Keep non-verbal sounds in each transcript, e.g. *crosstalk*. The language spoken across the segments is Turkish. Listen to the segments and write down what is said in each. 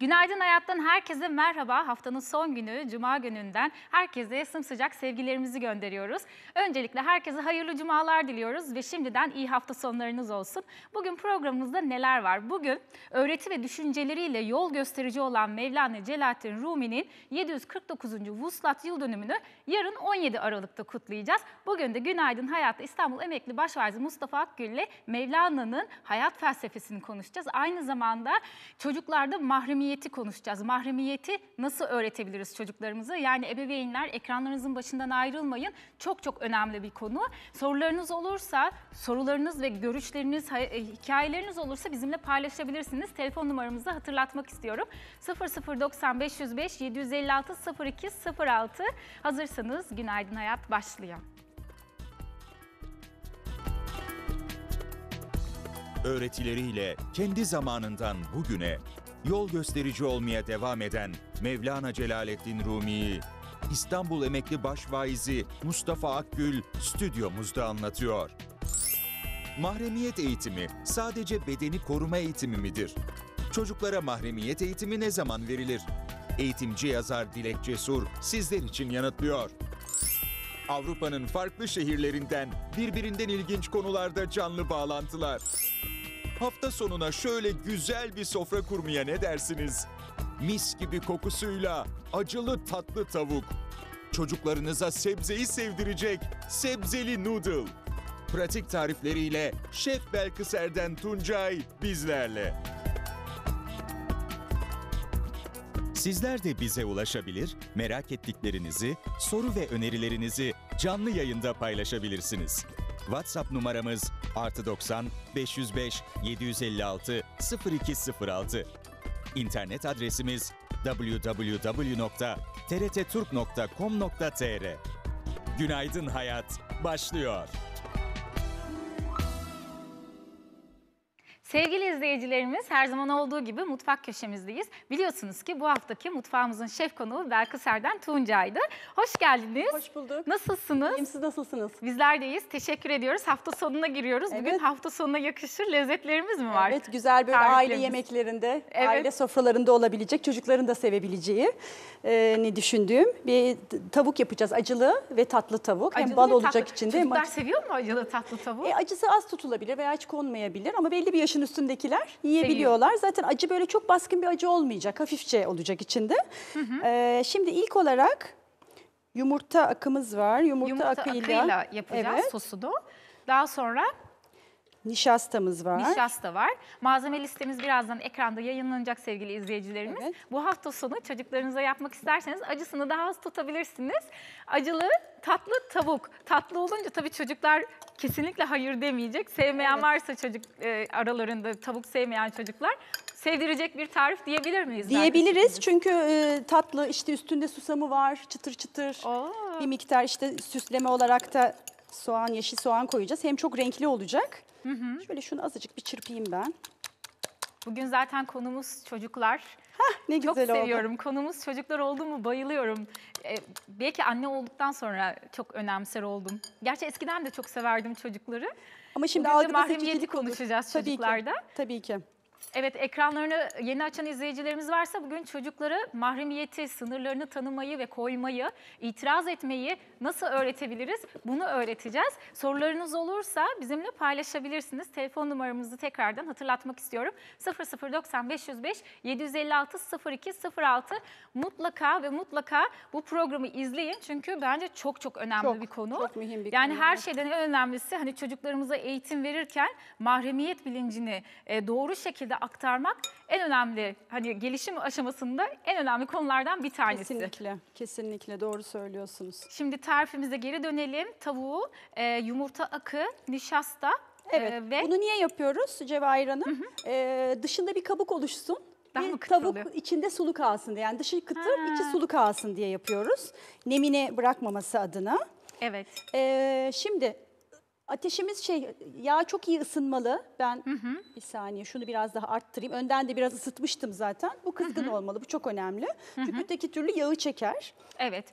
Günaydın Hayat'tan herkese merhaba. Haftanın son günü, Cuma gününden herkese sımsıcak sevgilerimizi gönderiyoruz. Öncelikle herkese hayırlı cumalar diliyoruz ve şimdiden iyi hafta sonlarınız olsun. Bugün programımızda neler var? Bugün öğreti ve düşünceleriyle yol gösterici olan Mevlana Celalettin Rumi'nin 749. Vuslat Yıl Dönümünü yarın 17 Aralık'ta kutlayacağız. Bugün de Günaydın Hayat'ta İstanbul Emekli Başvaziri Mustafa Akgül'le Mevlana'nın hayat felsefesini konuşacağız. Aynı zamanda çocuklarda mahremiyet mahremiyeti konuşacağız. Mahremiyeti nasıl öğretebiliriz çocuklarımıza? Yani ebeveynler ekranlarınızın başından ayrılmayın. Çok çok önemli bir konu. Sorularınız olursa, sorularınız ve görüşleriniz, e, hikayeleriniz olursa bizimle paylaşabilirsiniz. Telefon numaramızı hatırlatmak istiyorum. 0090 505 756 02 Hazırsanız Günaydın Hayat başlıyor. öğretileriyle kendi zamanından bugüne yol gösterici olmaya devam eden Mevlana Celaleddin Rumi'yi İstanbul emekli başvaizi Mustafa Akgül stüdyomuzda anlatıyor. Mahremiyet eğitimi sadece bedeni koruma eğitimi midir? Çocuklara mahremiyet eğitimi ne zaman verilir? Eğitimci yazar Dilek Cesur sizler için yanıtlıyor. Avrupa'nın farklı şehirlerinden birbirinden ilginç konularda canlı bağlantılar. Hafta sonuna şöyle güzel bir sofra kurmaya ne dersiniz? Mis gibi kokusuyla acılı tatlı tavuk. Çocuklarınıza sebzeyi sevdirecek sebzeli noodle. Pratik tarifleriyle Şef Belkıs Erden Tuncay bizlerle. Sizler de bize ulaşabilir, merak ettiklerinizi, soru ve önerilerinizi canlı yayında paylaşabilirsiniz. WhatsApp numaramız artı 90 505 756 0206. İnternet adresimiz www.trtturk.com.tr Günaydın Hayat başlıyor. Sevgili izleyicilerimiz her zaman olduğu gibi mutfak köşemizdeyiz. Biliyorsunuz ki bu haftaki mutfağımızın şef konuğu Belkıs Erden Tuncay'dı. Hoş geldiniz. Hoş bulduk. Nasılsınız? İyiyim siz nasılsınız? Bizler deyiz. Teşekkür ediyoruz. Hafta sonuna giriyoruz. Evet. Bugün hafta sonuna yakışır lezzetlerimiz mi var? Evet güzel bir aile yemeklerinde, evet. aile sofralarında olabilecek, çocukların da sevebileceği e, ne düşündüğüm bir tavuk yapacağız. Acılı ve tatlı tavuk. Acılı hem bal olacak tatlı. içinde. Çocuklar hem... seviyor mu acılı tatlı tavuk? E, acısı az tutulabilir veya hiç konmayabilir ama belli bir yaşın üstündekiler yiyebiliyorlar. Zaten acı böyle çok baskın bir acı olmayacak. Hafifçe olacak içinde. Hı hı. Ee, şimdi ilk olarak yumurta akımız var. Yumurta, yumurta akıyla, akıyla yapacağız evet. sosunu. Daha sonra Nişastamız var. Nişasta var. Malzeme listemiz birazdan ekranda yayınlanacak sevgili izleyicilerimiz. Evet. Bu hafta sonu çocuklarınıza yapmak isterseniz acısını daha az tutabilirsiniz. Acılı tatlı tavuk. Tatlı olunca tabii çocuklar kesinlikle hayır demeyecek. Sevmeyen evet. varsa çocuk e, aralarında tavuk sevmeyen çocuklar sevdirecek bir tarif diyebilir miyiz? Diyebiliriz çünkü e, tatlı işte üstünde susamı var çıtır çıtır. Oo. Bir miktar işte süsleme olarak da soğan, yeşil soğan koyacağız. Hem çok renkli olacak. Hı hı. Şöyle şunu azıcık bir çırpayım ben. Bugün zaten konumuz çocuklar. Heh, ne güzel Çok seviyorum. Oldu. Konumuz çocuklar oldu mu bayılıyorum. Ee, belki anne olduktan sonra çok önemser oldum. Gerçi eskiden de çok severdim çocukları. Ama şimdi Bugün de mahremiyeti konuşacağız tabii çocuklarda. Ki, tabii ki. Evet ekranlarını yeni açan izleyicilerimiz varsa bugün çocukları mahremiyeti, sınırlarını tanımayı ve koymayı, itiraz etmeyi nasıl öğretebiliriz bunu öğreteceğiz. Sorularınız olursa bizimle paylaşabilirsiniz. Telefon numaramızı tekrardan hatırlatmak istiyorum. 0090 505 756 02 06 mutlaka ve mutlaka bu programı izleyin. Çünkü bence çok çok önemli çok, bir konu. Çok mühim bir yani konu. her şeyden en önemlisi hani çocuklarımıza eğitim verirken mahremiyet bilincini e, doğru şekilde de aktarmak en önemli hani gelişim aşamasında en önemli konulardan bir tanesi. Kesinlikle, kesinlikle doğru söylüyorsunuz. Şimdi tarifimize geri dönelim. Tavuğu, e, yumurta akı, nişasta e, Evet. Ee, ve... Bunu niye yapıyoruz Cevahir Hanım? Hı hı. Ee, dışında bir kabuk oluşsun. Daha bir tavuk içinde sulu kalsın diye. Yani dışı kıtır, ha. içi sulu kalsın diye yapıyoruz. Nemini bırakmaması adına. Evet. Ee, şimdi Ateşimiz şey yağ çok iyi ısınmalı. Ben hı hı. bir saniye şunu biraz daha arttırayım. Önden de biraz ısıtmıştım zaten. Bu kızgın hı hı. olmalı. Bu çok önemli. Hı hı. Çünkü teki türlü yağı çeker. Evet.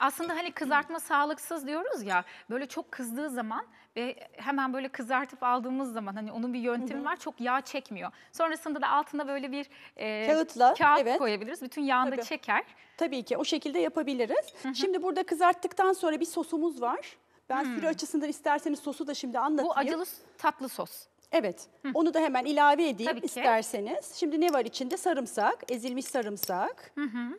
Aslında hani kızartma sağlıksız diyoruz ya. Böyle çok kızdığı zaman ve hemen böyle kızartıp aldığımız zaman hani onun bir yöntemi hı hı. var. Çok yağ çekmiyor. Sonrasında da altına böyle bir e, kağıtla kağıt evet. koyabiliriz. Bütün yağını Tabii. da çeker. Tabii ki o şekilde yapabiliriz. Hı hı. Şimdi burada kızarttıktan sonra bir sosumuz var. Ben hmm. süre açısından isterseniz sosu da şimdi anlatayım. Bu acılı tatlı sos. Evet. Hı. Onu da hemen ilave edeyim Tabii ki. isterseniz. Şimdi ne var içinde? Sarımsak, ezilmiş sarımsak. Hı hı.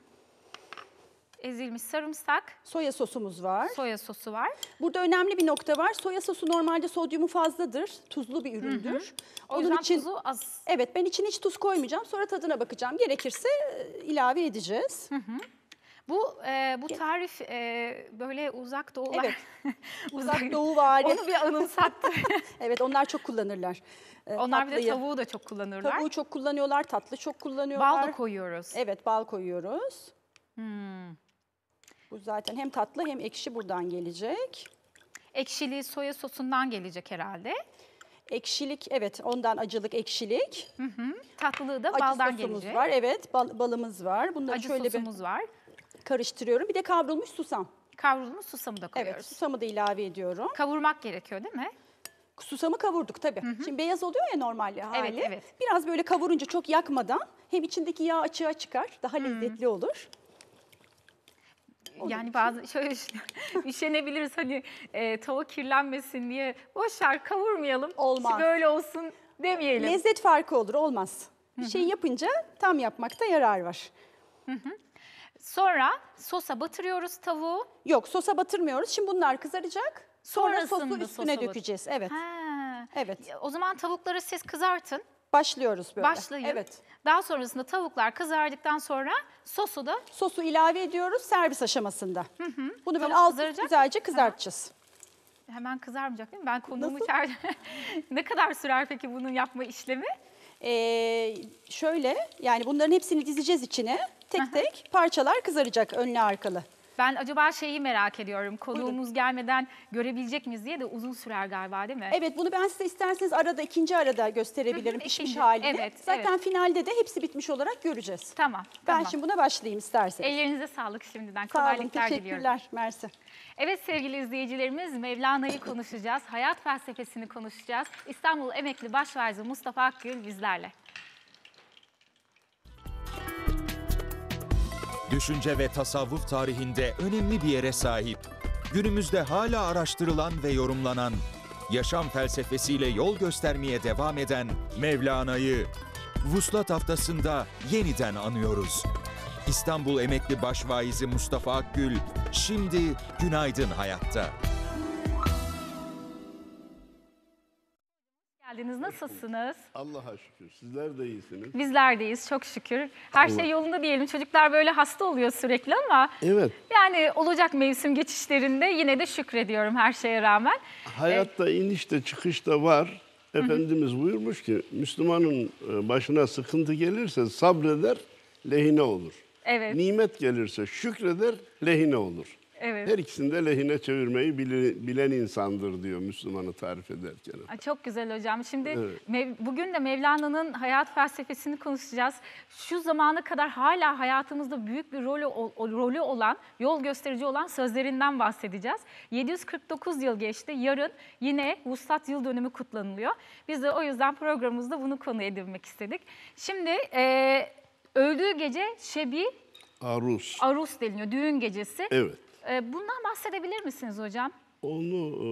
Ezilmiş sarımsak. Soya sosumuz var. Soya sosu var. Burada önemli bir nokta var. Soya sosu normalde sodyumu fazladır. Tuzlu bir üründür. Hı hı. O Onun için, tuzu az. Evet ben içine hiç tuz koymayacağım. Sonra tadına bakacağım. Gerekirse e, ilave edeceğiz. Hı hı. Bu e, bu tarif e, böyle uzak doğu Evet. *laughs* uzak doğu var. Onu bir anımsattı. *laughs* evet onlar çok kullanırlar. Ee, Onlar bir de tavuğu da çok kullanırlar. Tavuğu çok kullanıyorlar, tatlı çok kullanıyorlar. Bal da koyuyoruz. Evet bal koyuyoruz. Hmm. Bu zaten hem tatlı hem ekşi buradan gelecek. Ekşiliği soya sosundan gelecek herhalde. Ekşilik evet ondan acılık ekşilik. Tatlılığı da Acı baldan sosumuz var evet bal- balımız var. Bunları Acı şöyle bir var karıştırıyorum. Bir de kavrulmuş susam. Kavrulmuş susamı da koyuyoruz. Evet susamı da ilave ediyorum. Kavurmak gerekiyor değil mi? Susamı kavurduk tabii. Hı hı. Şimdi beyaz oluyor ya normal hali. Evet, evet. Biraz böyle kavurunca çok yakmadan hem içindeki yağ açığa çıkar. Daha hı. lezzetli olur. Olur. Yani bazı *laughs* şöyle *laughs* üşenebiliriz hani e, tava kirlenmesin diye boşver kavurmayalım. Olmaz. Hiç böyle olsun demeyelim. Lezzet farkı olur olmaz. Bir şey yapınca tam yapmakta yarar var. Hı hı. Sonra sosa batırıyoruz tavuğu. Yok sosa batırmıyoruz. Şimdi bunlar kızaracak. Sonra sosu üstüne sosa dökeceğiz. Evet. Ha. Evet. O zaman tavukları siz kızartın. Başlıyoruz böyle. Başlayın. Evet. Daha sonrasında tavuklar kızardıktan sonra sosu da Sosu ilave ediyoruz servis aşamasında. Bunu böyle Tavuk alt güzelce kızartacağız. hemen kızarmayacak değil mi? Ben konuğumu içeride. *laughs* ne kadar sürer peki bunun yapma işlemi? Ee, şöyle yani bunların hepsini dizeceğiz içine. Tek tek parçalar kızaracak önlü arkalı. Ben acaba şeyi merak ediyorum. Konuğumuz Buyurun. gelmeden görebilecek miyiz diye de uzun sürer galiba değil mi? Evet bunu ben size isterseniz arada ikinci arada gösterebilirim Hı, pişmiş ikinci. halini. Evet, Zaten evet. finalde de hepsi bitmiş olarak göreceğiz. Tamam. Ben tamam. şimdi buna başlayayım isterseniz. Ellerinize sağlık şimdiden. Sağ olun teşekkürler diliyorum. Mersi. Evet sevgili izleyicilerimiz Mevlana'yı konuşacağız. Hayat felsefesini konuşacağız. İstanbul Emekli Başvaziri Mustafa Akgül bizlerle. düşünce ve tasavvuf tarihinde önemli bir yere sahip, günümüzde hala araştırılan ve yorumlanan, yaşam felsefesiyle yol göstermeye devam eden Mevlana'yı Vuslat haftasında yeniden anıyoruz. İstanbul emekli başvaizi Mustafa Akgül şimdi Günaydın Hayat'ta. geldiniz. Nasılsınız? Allah'a şükür. Sizler de iyisiniz. Bizler deyiz çok şükür. Her Allah. şey yolunda diyelim. Çocuklar böyle hasta oluyor sürekli ama Evet. yani olacak mevsim geçişlerinde yine de şükrediyorum her şeye rağmen. Hayatta e, iniş de çıkış da var. Efendimiz buyurmuş ki Müslümanın e, başına sıkıntı gelirse sabreder lehine olur. Evet. Nimet gelirse şükreder lehine olur. Evet. Her ikisini de lehine çevirmeyi bilen insandır diyor Müslümanı tarif ederken. Ay çok güzel hocam. Şimdi evet. bugün de Mevlana'nın hayat felsefesini konuşacağız. Şu zamana kadar hala hayatımızda büyük bir rolü, rolü olan, yol gösterici olan sözlerinden bahsedeceğiz. 749 yıl geçti. Yarın yine Vuslat Yıl Dönümü kutlanılıyor. Biz de o yüzden programımızda bunu konu edinmek istedik. Şimdi e, öldüğü gece Şebi Arus. Arus deniliyor. Düğün gecesi. Evet. Ee, bundan bahsedebilir misiniz hocam? Onu e,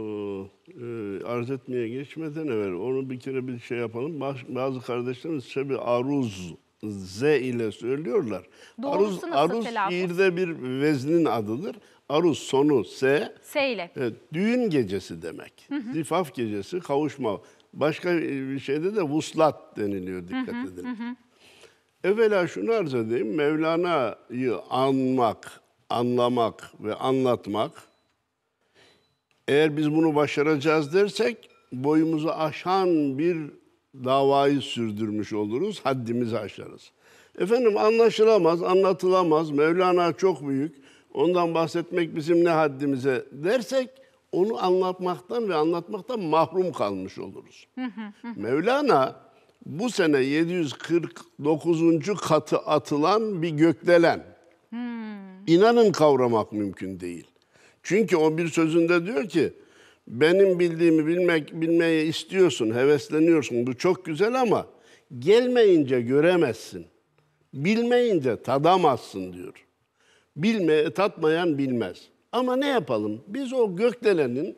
e, arz etmeye geçmeden evvel onu bir kere bir şey yapalım. Bazı kardeşlerimiz sebebi aruz Z ile söylüyorlar. Doğrusu aruz, aruz telaffuz? şiirde bir veznin adıdır. Aruz sonu S. S ile. Evet, düğün gecesi demek. Hı hı. Zifaf gecesi, kavuşma. Başka e, bir şeyde de vuslat deniliyor dikkat hı hı, edin. Hı hı. Evvela şunu arz edeyim. Mevlana'yı anmak, anlamak ve anlatmak. Eğer biz bunu başaracağız dersek boyumuzu aşan bir davayı sürdürmüş oluruz, haddimizi aşarız. Efendim anlaşılamaz, anlatılamaz, Mevlana çok büyük, ondan bahsetmek bizim ne haddimize dersek onu anlatmaktan ve anlatmaktan mahrum kalmış oluruz. Mevlana bu sene 749. katı atılan bir gökdelen. Hmm. İnanın kavramak mümkün değil. Çünkü o bir sözünde diyor ki benim bildiğimi bilmek bilmeyi istiyorsun, hevesleniyorsun. Bu çok güzel ama gelmeyince göremezsin. Bilmeyince tadamazsın diyor. Bilme, tatmayan bilmez. Ama ne yapalım? Biz o gökdelenin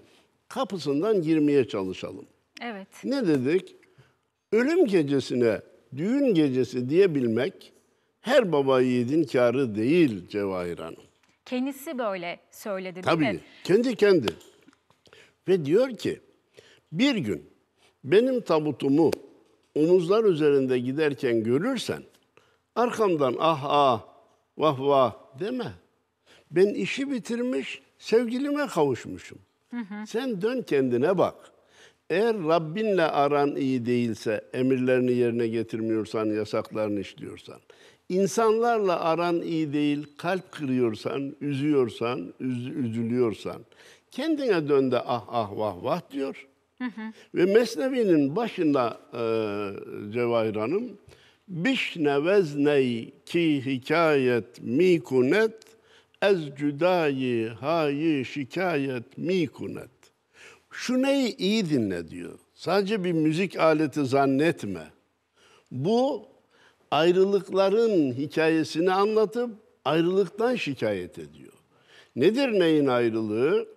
kapısından girmeye çalışalım. Evet. Ne dedik? Ölüm gecesine düğün gecesi diyebilmek her baba yiğidin karı değil Cevahir Hanım. Kendisi böyle söyledi değil Tabii, mi? Tabii kendi kendi. Ve diyor ki bir gün benim tabutumu omuzlar üzerinde giderken görürsen arkamdan ah ah vah vah deme. Ben işi bitirmiş sevgilime kavuşmuşum. Hı hı. Sen dön kendine bak. Eğer Rabbinle aran iyi değilse, emirlerini yerine getirmiyorsan, yasaklarını işliyorsan, İnsanlarla aran iyi değil, kalp kırıyorsan, üzüyorsan, üz, üzülüyorsan kendine dön de ah ah vah vah diyor. Hı hı. Ve Mesnevi'nin başında e, Cevahir Hanım Bişne vezney ki hikayet mikunet ez cüdayi hayi şikayet mikunet. Şu neyi iyi dinle diyor. Sadece bir müzik aleti zannetme. Bu ayrılıkların hikayesini anlatıp ayrılıktan şikayet ediyor. Nedir neyin ayrılığı?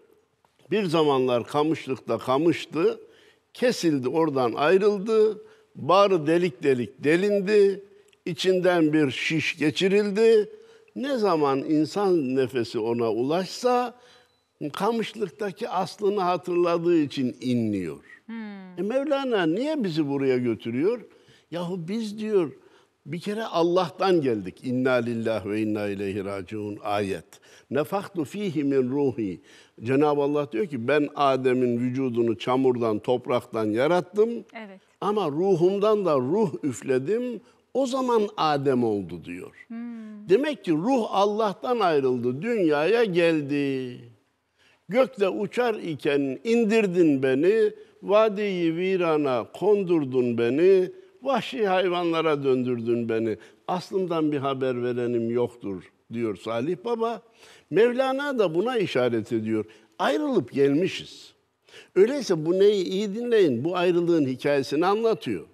Bir zamanlar kamışlıkta kamıştı, kesildi oradan ayrıldı, bağrı delik delik delindi, içinden bir şiş geçirildi. Ne zaman insan nefesi ona ulaşsa kamışlıktaki aslını hatırladığı için inliyor. Hmm. E Mevlana niye bizi buraya götürüyor? Yahu biz diyor bir kere Allah'tan geldik. İnna lillahi ve inna ileyhi raciun ayet. Nefaktu fihi min ruhi. Cenab-ı Allah diyor ki ben Adem'in vücudunu çamurdan, topraktan yarattım. Evet. Ama ruhumdan da ruh üfledim. O zaman Adem oldu diyor. Hmm. Demek ki ruh Allah'tan ayrıldı, dünyaya geldi. Gökte uçar iken indirdin beni, vadiyi virana kondurdun beni Vahşi hayvanlara döndürdün beni. Aslımdan bir haber verenim yoktur diyor Salih Baba. Mevlana da buna işaret ediyor. Ayrılıp gelmişiz. Öyleyse bu neyi iyi dinleyin. Bu ayrılığın hikayesini anlatıyor.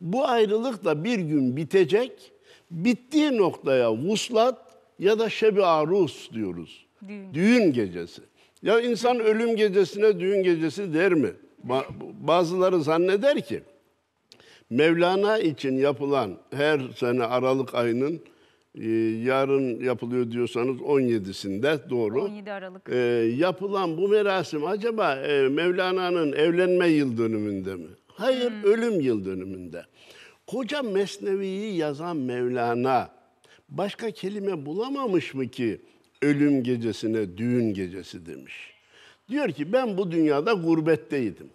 Bu ayrılık da bir gün bitecek. Bittiği noktaya vuslat ya da şebi arus diyoruz. Düğün. düğün gecesi. Ya insan ölüm gecesine düğün gecesi der mi? Bazıları zanneder ki Mevlana için yapılan her sene Aralık ayının e, yarın yapılıyor diyorsanız 17'sinde doğru. 17 Aralık. E, yapılan bu merasim acaba e, Mevlana'nın evlenme yıl dönümünde mi? Hayır, hmm. ölüm yıl dönümünde. Koca Mesnevi'yi yazan Mevlana başka kelime bulamamış mı ki ölüm gecesine düğün gecesi demiş. Diyor ki ben bu dünyada gurbetteydim.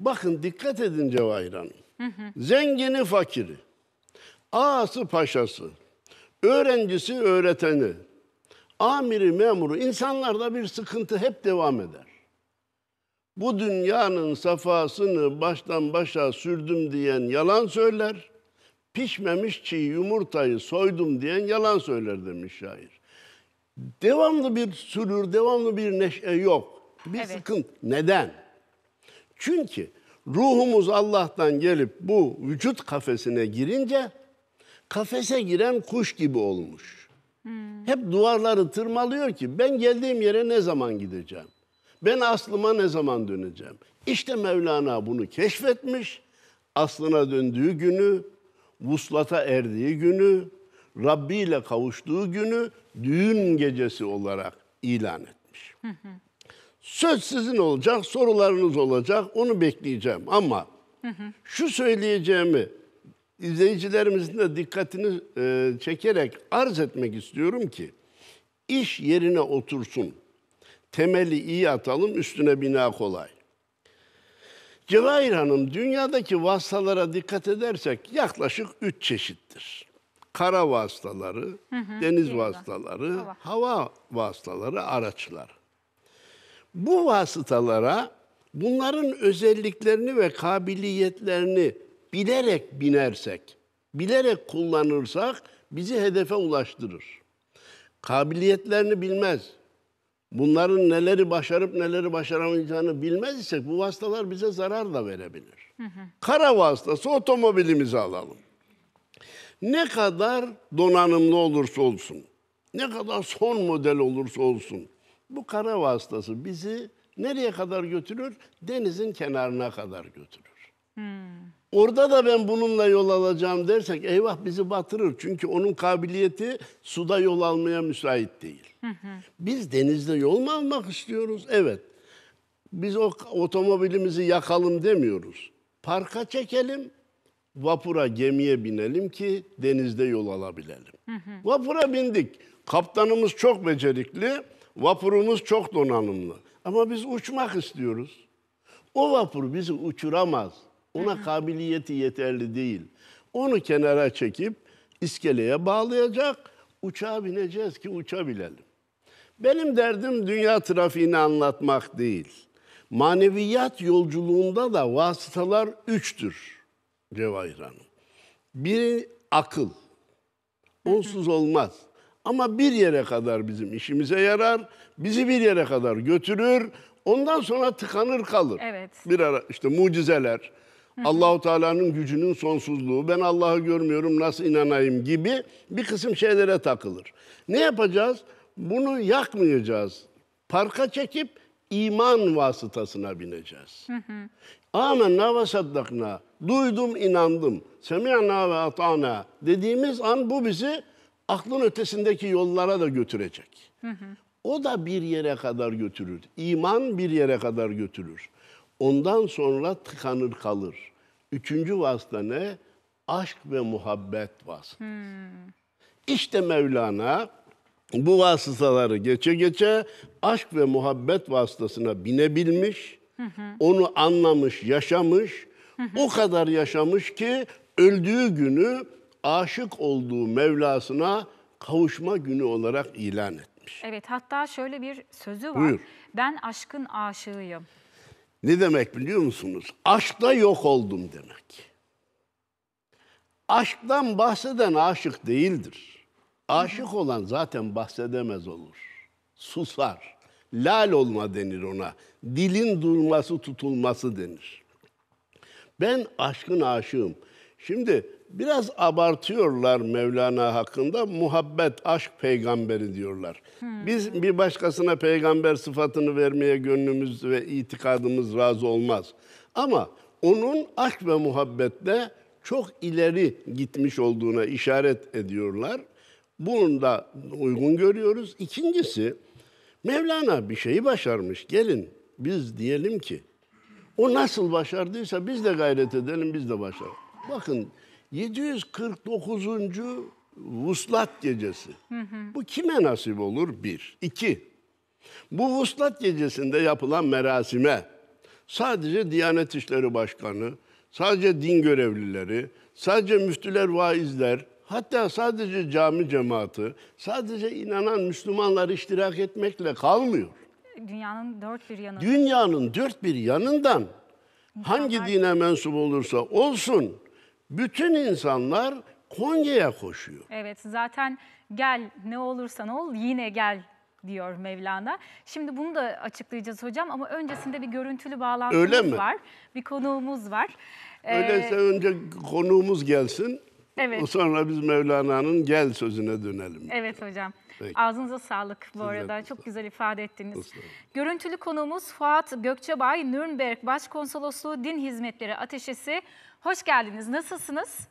Bakın dikkat edin Cevahir Hanım. Zengini fakiri, ağası paşası, öğrencisi öğreteni, amiri memuru insanlarda bir sıkıntı hep devam eder. Bu dünyanın safasını baştan başa sürdüm diyen yalan söyler. Pişmemiş çiğ yumurtayı soydum diyen yalan söyler demiş şair. Devamlı bir sürür, devamlı bir neşe yok. Bir evet. sıkıntı. Neden? Çünkü Ruhumuz Allah'tan gelip bu vücut kafesine girince kafese giren kuş gibi olmuş. Hep duvarları tırmalıyor ki ben geldiğim yere ne zaman gideceğim? Ben aslıma ne zaman döneceğim? İşte Mevlana bunu keşfetmiş. Aslına döndüğü günü, vuslata erdiği günü, Rabbi ile kavuştuğu günü düğün gecesi olarak ilan etmiş. Hı hı. Söz sizin olacak, sorularınız olacak, onu bekleyeceğim. Ama hı hı. şu söyleyeceğimi izleyicilerimizin de dikkatini e, çekerek arz etmek istiyorum ki iş yerine otursun. Temeli iyi atalım, üstüne bina kolay. Cevahir Hanım, dünyadaki vasıtalara dikkat edersek yaklaşık üç çeşittir. Kara vasıtaları, hı hı, deniz vasıtaları, hava. hava vasıtaları, araçlar. Bu vasıtalara bunların özelliklerini ve kabiliyetlerini bilerek binersek, bilerek kullanırsak bizi hedefe ulaştırır. Kabiliyetlerini bilmez, bunların neleri başarıp neleri başaramayacağını bilmez isek bu vasıtalar bize zarar da verebilir. Kara vasıtası otomobilimizi alalım. Ne kadar donanımlı olursa olsun, ne kadar son model olursa olsun, bu kara vasıtası bizi nereye kadar götürür? Denizin kenarına kadar götürür. Hmm. Orada da ben bununla yol alacağım dersek eyvah bizi batırır. Çünkü onun kabiliyeti suda yol almaya müsait değil. Biz denizde yol mu almak istiyoruz? Evet. Biz o otomobilimizi yakalım demiyoruz. Parka çekelim, vapura, gemiye binelim ki denizde yol alabilelim. Vapura bindik. Kaptanımız çok becerikli Vapurumuz çok donanımlı. Ama biz uçmak istiyoruz. O vapur bizi uçuramaz. Ona kabiliyeti yeterli değil. Onu kenara çekip iskeleye bağlayacak, uçağa bineceğiz ki uçabilelim. Benim derdim dünya trafiğini anlatmak değil. Maneviyat yolculuğunda da vasıtalar üçtür Cevahir Hanım. Biri akıl. Onsuz olmaz. Ama bir yere kadar bizim işimize yarar, bizi bir yere kadar götürür. Ondan sonra tıkanır kalır. Evet. Bir ara işte mucizeler, Allahu Teala'nın gücünün sonsuzluğu, ben Allah'ı görmüyorum nasıl inanayım gibi bir kısım şeylere takılır. Ne yapacağız? Bunu yakmayacağız. Parka çekip iman vasıtasına bineceğiz. Amenna ve saddakna. Duydum, inandım. Semi'na ve ata'na dediğimiz an bu bizi aklın ötesindeki yollara da götürecek. O da bir yere kadar götürür. İman bir yere kadar götürür. Ondan sonra tıkanır kalır. Üçüncü vasıta ne? Aşk ve muhabbet vasıtası. Hmm. İşte Mevlana bu vasıtaları geçe geçe aşk ve muhabbet vasıtasına binebilmiş, onu anlamış, yaşamış, o kadar yaşamış ki öldüğü günü aşık olduğu Mevlasına kavuşma günü olarak ilan etmiş. Evet hatta şöyle bir sözü var. Buyur. Ben aşkın aşığıyım. Ne demek biliyor musunuz? Aşkta yok oldum demek. Aşktan bahseden aşık değildir. Aşık olan zaten bahsedemez olur. Susar. Lal olma denir ona. Dilin durması, tutulması denir. Ben aşkın aşığım. Şimdi biraz abartıyorlar Mevlana hakkında. Muhabbet, aşk peygamberi diyorlar. Hmm. Biz bir başkasına peygamber sıfatını vermeye gönlümüz ve itikadımız razı olmaz. Ama onun aşk ve muhabbetle çok ileri gitmiş olduğuna işaret ediyorlar. Bunu da uygun görüyoruz. İkincisi, Mevlana bir şeyi başarmış. Gelin biz diyelim ki, o nasıl başardıysa biz de gayret edelim, biz de başaralım. Bakın 749. Vuslat gecesi. Hı hı. Bu kime nasip olur? Bir. İki. Bu Vuslat gecesinde yapılan merasime sadece Diyanet İşleri Başkanı, sadece din görevlileri, sadece müftüler, vaizler, hatta sadece cami cemaati, sadece inanan Müslümanlar iştirak etmekle kalmıyor. Dünyanın dört bir yanından. Dünyanın dört bir yanından hangi dine mensup olursa olsun bütün insanlar Konya'ya koşuyor. Evet zaten gel ne olursan ol yine gel diyor Mevlana. Şimdi bunu da açıklayacağız hocam ama öncesinde bir görüntülü bağlantımız Öyle mi? var. Bir konuğumuz var. Ee, Öyleyse önce konuğumuz gelsin. Evet. Sonra biz Mevlana'nın gel sözüne dönelim. Evet hocam. Peki. Ağzınıza sağlık bu Siz arada. Çok güzel ifade ettiniz. Dostlar. Görüntülü konuğumuz Fuat Gökçebay, Nürnberg Başkonsolosluğu Din Hizmetleri Ateşesi Hoş geldiniz. Nasılsınız?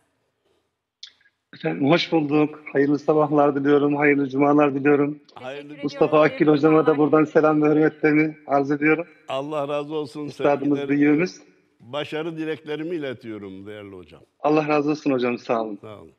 Efendim hoş bulduk. Hayırlı sabahlar diliyorum. Hayırlı cumalar diliyorum. Hayırlı Mustafa Akgül hocama da buradan selam ve hürmetlerini arz ediyorum. Allah razı olsun. Üstadımız, büyüğümüz. Başarı dileklerimi iletiyorum değerli hocam. Allah razı olsun hocam. Sağ olun. Sağ olun.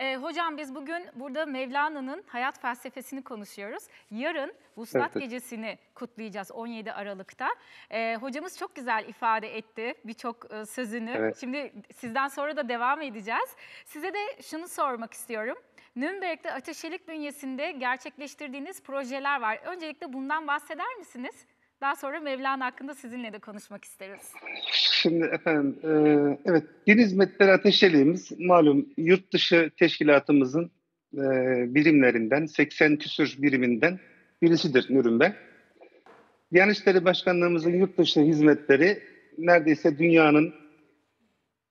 E, hocam biz bugün burada Mevlana'nın hayat felsefesini konuşuyoruz. Yarın Vuslat evet. Gecesi'ni kutlayacağız 17 Aralık'ta. E, hocamız çok güzel ifade etti birçok e, sözünü. Evet. Şimdi sizden sonra da devam edeceğiz. Size de şunu sormak istiyorum. Nürnberg'de ateşelik bünyesinde gerçekleştirdiğiniz projeler var. Öncelikle bundan bahseder misiniz? Daha sonra Mevlana hakkında sizinle de konuşmak isteriz. Şimdi efendim, e, evet Din Hizmetleri Ateşeliğimiz malum yurt dışı teşkilatımızın e, birimlerinden, 80 küsür biriminden birisidir Nürnberg. Diyanet İşleri Başkanlığımızın yurt dışı hizmetleri neredeyse dünyanın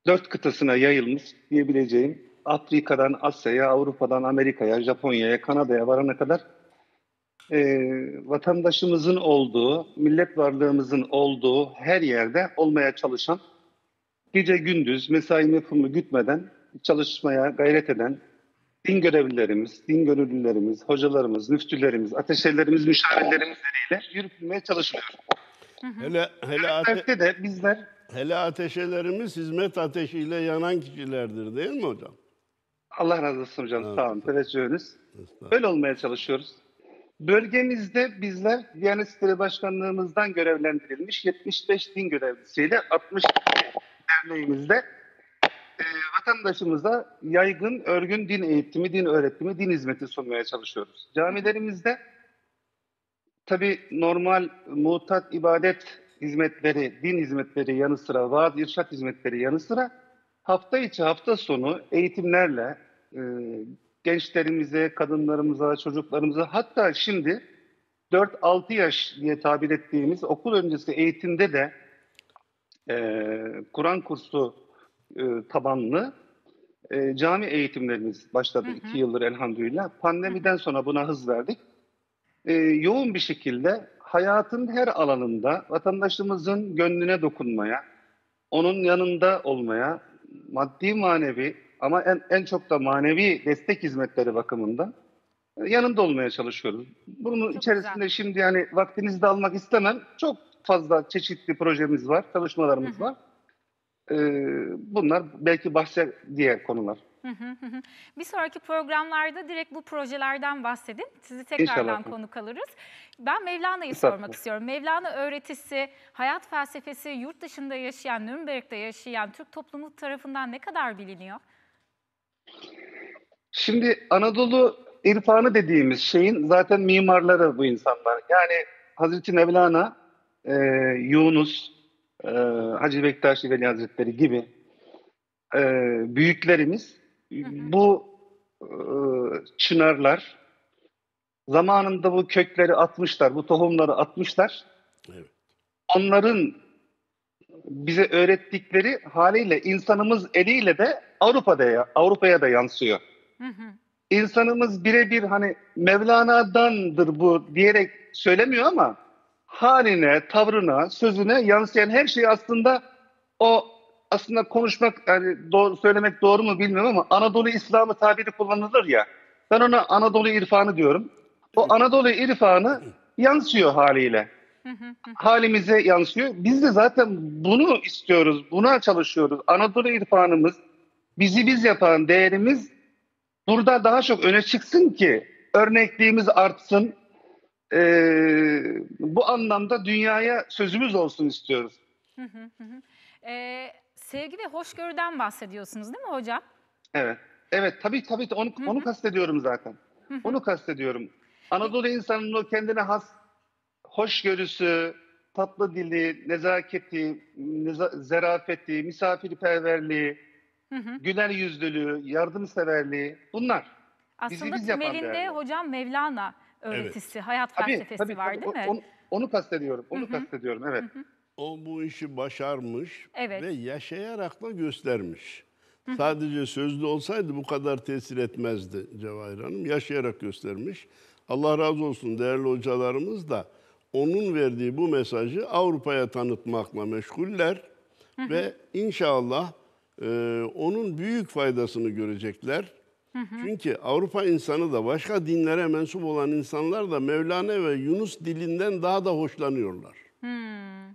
dört kıtasına yayılmış diyebileceğim. Afrika'dan Asya'ya, Avrupa'dan Amerika'ya, Japonya'ya, Kanada'ya varana kadar e, vatandaşımızın olduğu, millet varlığımızın olduğu her yerde olmaya çalışan, gece gündüz mesai yapımı gütmeden çalışmaya gayret eden din görevlilerimiz, din gönüllülerimiz, hocalarımız, müftülerimiz, ateşelerimiz, müşavirlerimiz yürütülmeye çalışıyor. Hele, hele, ate- de bizler, hele ateşelerimiz hizmet ateşiyle yanan kişilerdir değil mi hocam? Allah razı olsun hocam. Evet. Sağ olun. Teveccühünüz. Böyle olmaya çalışıyoruz. Bölgemizde bizler Diyanet İşleri Başkanlığımızdan görevlendirilmiş 75 din görevlisiyle 60 derneğimizde e, vatandaşımıza yaygın, örgün din eğitimi, din öğretimi, din hizmeti sunmaya çalışıyoruz. Camilerimizde tabi normal mutat ibadet hizmetleri, din hizmetleri yanı sıra, vaaz irşat hizmetleri yanı sıra hafta içi hafta sonu eğitimlerle, e, gençlerimize, kadınlarımıza, çocuklarımıza hatta şimdi 4-6 yaş diye tabir ettiğimiz okul öncesi eğitimde de e, Kur'an kursu e, tabanlı e, cami eğitimlerimiz başladı 2 yıldır elhamdülillah. Pandemiden hı hı. sonra buna hız verdik. E, yoğun bir şekilde hayatın her alanında vatandaşımızın gönlüne dokunmaya, onun yanında olmaya, maddi manevi ama en, en çok da manevi destek hizmetleri bakımından e, yanında olmaya çalışıyoruz. Bunun çok içerisinde güzel. şimdi yani vaktinizi de almak istemem. Çok fazla çeşitli projemiz var, çalışmalarımız var. Ee, bunlar belki bahse diğer konular. Bir sonraki programlarda direkt bu projelerden bahsedin. Sizi tekrardan İnşallah. konuk alırız. Ben Mevlana'yı sormak istiyorum. Mevlana öğretisi, hayat felsefesi yurt dışında yaşayan, Nürnberg'de yaşayan Türk toplumu tarafından ne kadar biliniyor? Şimdi Anadolu irfanı dediğimiz şeyin zaten mimarları bu insanlar. Yani Hazreti Mevlana, e, Yunus, e, Hacı Bektaş Veli Hazretleri gibi e, büyüklerimiz bu e, çınarlar zamanında bu kökleri atmışlar, bu tohumları atmışlar. Evet. Onların bize öğrettikleri haliyle insanımız eliyle de Avrupa'da Avrupa'ya da yansıyor. Hı hı. İnsanımız birebir hani Mevlana'dandır bu diyerek söylemiyor ama haline, tavrına, sözüne yansıyan her şey aslında o aslında konuşmak yani doğru, söylemek doğru mu bilmiyorum ama Anadolu İslamı tabiri kullanılır ya. Ben ona Anadolu irfanı diyorum. O Anadolu irfanı yansıyor haliyle halimize yansıyor. Biz de zaten bunu istiyoruz, buna çalışıyoruz. Anadolu irfanımız, bizi biz yapan değerimiz burada daha çok öne çıksın ki örnekliğimiz artsın. Ee, bu anlamda dünyaya sözümüz olsun istiyoruz. Ee, sevgi ve hoşgörüden bahsediyorsunuz değil mi hocam? Evet. Evet tabii tabii onu, onu kastediyorum zaten. onu kastediyorum. Anadolu insanının o kendine has hoşgörüsü, tatlı dili, nezaketi, neza, zerafeti, misafirperverliği, hı hı. güler yüzlülüğü, yardımseverliği bunlar. Aslında biz temelinde hocam Mevlana öğretisi, evet. hayat tabii, felsefesi tabii, var tabii. değil mi? Onu, kastediyorum, onu hı hı. kastediyorum evet. Hı hı. O bu işi başarmış evet. ve yaşayarak da göstermiş. Sadece sözlü olsaydı bu kadar tesir etmezdi Cevahir Hanım. Yaşayarak göstermiş. Allah razı olsun değerli hocalarımız da onun verdiği bu mesajı Avrupa'ya tanıtmakla meşguller ve inşallah e, onun büyük faydasını görecekler. Çünkü Avrupa insanı da başka dinlere mensup olan insanlar da Mevlana ve Yunus dilinden daha da hoşlanıyorlar. Hmm.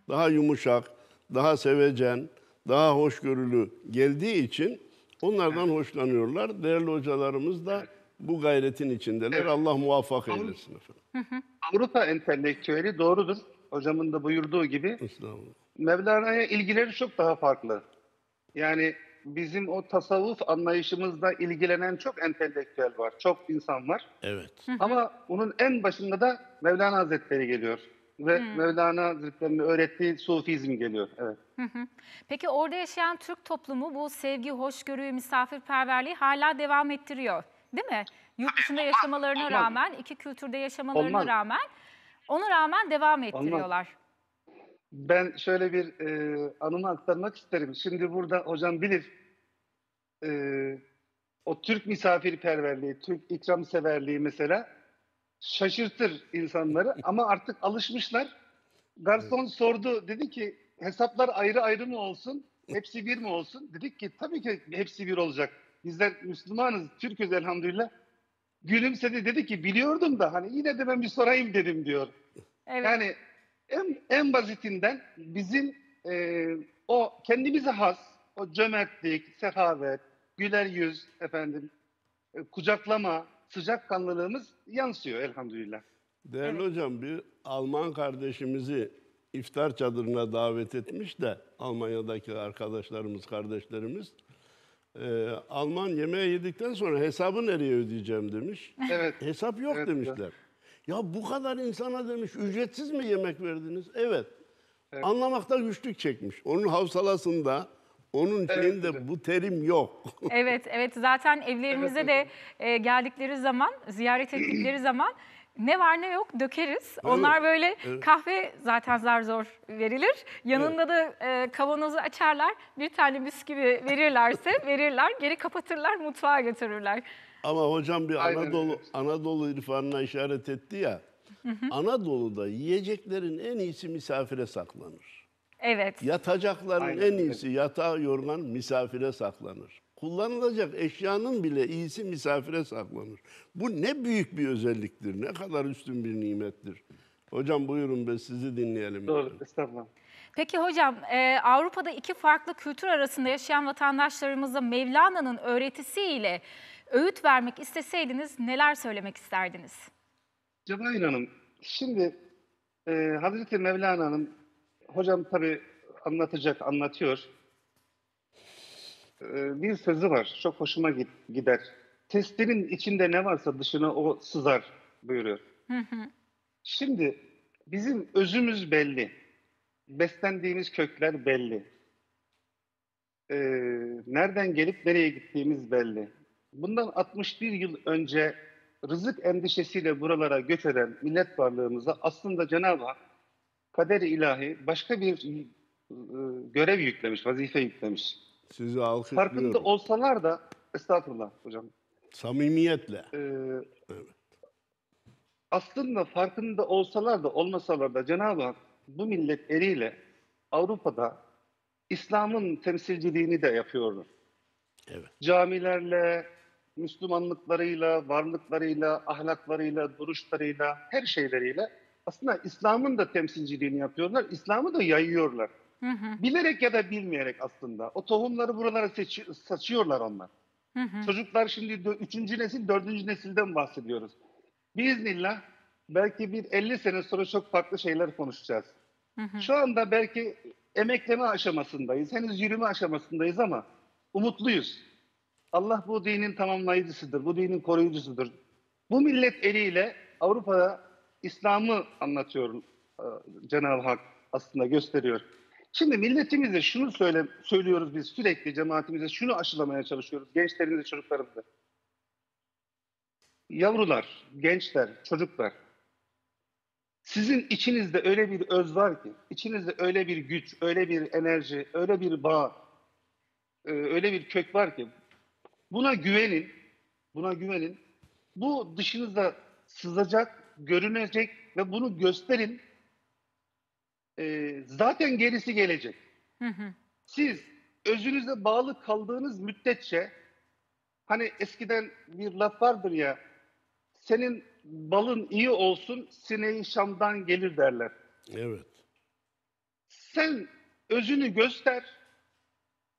Daha yumuşak, daha sevecen, daha hoşgörülü geldiği için onlardan hoşlanıyorlar. Değerli hocalarımız da bu gayretin içindeler. Evet. Allah muvaffak Avrupa, eylesin efendim. Avrupa entelektüeli doğrudur. Hocamın da buyurduğu gibi. Mevlana'ya ilgileri çok daha farklı. Yani bizim o tasavvuf anlayışımızda ilgilenen çok entelektüel var. Çok insan var. Evet. Ama bunun en başında da Mevlana Hazretleri geliyor ve hmm. Mevlana Hazretleri'nin öğrettiği sufizm geliyor. Evet. Peki orada yaşayan Türk toplumu bu sevgi, hoşgörü, misafirperverliği hala devam ettiriyor. Değil mi? Yurt dışında Olmaz. yaşamalarına Olmaz. rağmen, iki kültürde yaşamalarına Olmaz. rağmen ona rağmen devam ettiriyorlar. Olmaz. Ben şöyle bir e, anımı aktarmak isterim. Şimdi burada hocam bilir e, o Türk misafirperverliği, Türk ikramseverliği mesela şaşırtır insanları *laughs* ama artık alışmışlar. Garson evet. sordu dedi ki hesaplar ayrı ayrı mı olsun? *laughs* Hepsi bir mi olsun? Dedik ki tabii ki hepsi bir olacak. Bizler Müslümanız, Türk'üz elhamdülillah. Gülümsedi dedi ki biliyordum da hani yine de ben bir sorayım dedim diyor. Evet. Yani en, en basitinden bizim e, o kendimize has o cömertlik, sehavet, güler yüz efendim, e, kucaklama, kanlılığımız yansıyor elhamdülillah. Değerli evet. hocam bir Alman kardeşimizi iftar çadırına davet etmiş de Almanya'daki arkadaşlarımız, kardeşlerimiz e, Alman yemeği yedikten sonra hesabı nereye ödeyeceğim demiş. Evet. Hesap yok evet, demişler. Ya. bu kadar insana demiş ücretsiz mi yemek verdiniz? Evet. evet. Anlamakta güçlük çekmiş. Onun havsalasında onun evet, şeyinde evet. bu terim yok. *laughs* evet, evet. Zaten evlerimize evet, de e, geldikleri zaman, ziyaret ettikleri zaman ne var ne yok dökeriz. Evet. Onlar böyle evet. kahve zaten zar zor verilir. Yanında evet. da e, kavanozu açarlar. Bir tane bisküvi verirlerse *laughs* verirler. Geri kapatırlar, mutfağa götürürler. Ama hocam bir Aynen Anadolu öyle. Anadolu irfanına işaret etti ya. Anadolu'da yiyeceklerin en iyisi misafire saklanır. Evet. Yatacakların Aynen. en iyisi yatağı yorgan misafire saklanır kullanılacak eşyanın bile iyisi misafire saklanır. Bu ne büyük bir özelliktir, ne kadar üstün bir nimettir. Hocam buyurun biz sizi dinleyelim. Doğru, efendim. estağfurullah. Peki hocam, e, Avrupa'da iki farklı kültür arasında yaşayan vatandaşlarımıza Mevlana'nın öğretisiyle öğüt vermek isteseydiniz neler söylemek isterdiniz? Cevahir Hanım, şimdi e, Hazreti Mevlana'nın, hocam tabii anlatacak, anlatıyor. E, bir sözü var. Çok hoşuma gider. Testinin içinde ne varsa dışına o sızar buyuruyor. Şimdi bizim özümüz belli. Beslendiğimiz kökler belli. Ee, nereden gelip nereye gittiğimiz belli. Bundan 61 yıl önce rızık endişesiyle buralara göç eden millet varlığımıza aslında Cenab-ı Hak kader ilahi başka bir e, görev yüklemiş, vazife yüklemiş. Sizi alkışlıyorum. Farkında olsalar da estağfurullah hocam. Samimiyetle. Ee, evet. Aslında farkında olsalar da olmasalar da Cenab-ı Hak bu millet eliyle Avrupa'da İslam'ın temsilciliğini de yapıyor. Evet. Camilerle, Müslümanlıklarıyla, varlıklarıyla, ahlaklarıyla, duruşlarıyla, her şeyleriyle aslında İslam'ın da temsilciliğini yapıyorlar, İslam'ı da yayıyorlar. Hı hı. Bilerek ya da bilmeyerek aslında o tohumları buralara saçıyorlar onlar. Hı hı. Çocuklar şimdi üçüncü nesil, dördüncü nesilden bahsediyoruz. Biz nilla belki bir 50 sene sonra çok farklı şeyler konuşacağız. Hı hı. Şu anda belki emekleme aşamasındayız, henüz yürüme aşamasındayız ama umutluyuz. Allah bu dinin tamamlayıcısıdır, bu dinin koruyucusudur. Bu millet eliyle Avrupa'da İslam'ı anlatıyor ıı, Cenab-ı Hak aslında gösteriyor. Şimdi milletimize şunu söyle, söylüyoruz biz sürekli cemaatimize şunu aşılamaya çalışıyoruz gençlerimize çocuklarımıza. Yavrular, gençler, çocuklar sizin içinizde öyle bir öz var ki, içinizde öyle bir güç, öyle bir enerji, öyle bir bağ, e, öyle bir kök var ki buna güvenin, buna güvenin. Bu dışınızda sızacak, görünecek ve bunu gösterin e, zaten gerisi gelecek. Hı hı. Siz özünüze bağlı kaldığınız müddetçe hani eskiden bir laf vardır ya senin balın iyi olsun sineği Şam'dan gelir derler. Evet. Sen özünü göster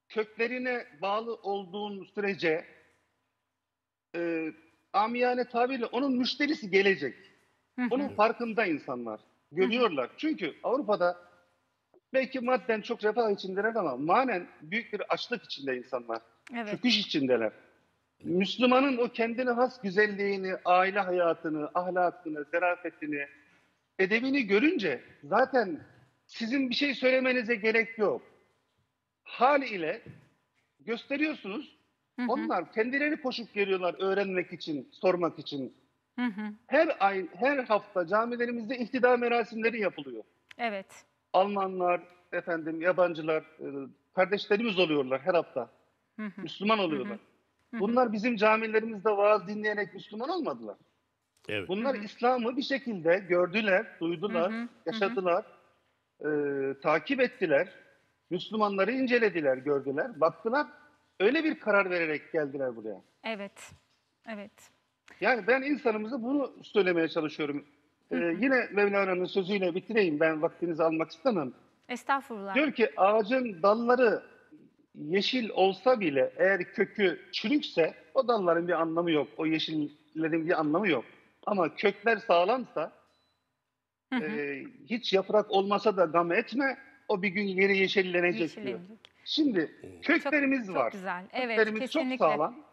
köklerine bağlı olduğun sürece e, amiyane tabirle onun müşterisi gelecek. Hı Bunun farkında insanlar görüyorlar. Çünkü Avrupa'da belki madden çok refah içindeler ama manen büyük bir açlık içinde insanlar. Evet. Çöküş içindeler. Müslümanın o kendine has güzelliğini, aile hayatını, ahlakını, zarafetini, edebini görünce zaten sizin bir şey söylemenize gerek yok. Hal ile gösteriyorsunuz. Hı hı. Onlar kendileri koşup geliyorlar öğrenmek için, sormak için, her ay, her hafta camilerimizde ihtida merasimleri yapılıyor. Evet. Almanlar, efendim yabancılar, e, kardeşlerimiz oluyorlar her hafta. Hı hı. Müslüman oluyorlar. Hı hı. Bunlar bizim camilerimizde vaaz dinleyerek Müslüman olmadılar. Evet. Bunlar İslam'ı bir şekilde gördüler, duydular, hı hı. yaşadılar, hı hı. E, takip ettiler. Müslümanları incelediler, gördüler, baktılar. Öyle bir karar vererek geldiler buraya. Evet, evet. Yani ben insanımıza bunu söylemeye çalışıyorum. Ee, yine Mevlana'nın sözüyle bitireyim. Ben vaktinizi almak istemem. Estağfurullah. Diyor ki ağacın dalları yeşil olsa bile eğer kökü çürükse o dalların bir anlamı yok. O yeşillerin bir anlamı yok. Ama kökler sağlamsa e, hiç yaprak olmasa da gam etme o bir gün yeri yeşillenecek, yeşillenecek. diyor. Şimdi ee, köklerimiz çok, var. Çok güzel. Evet, köklerimiz kesinlikle. çok sağlam.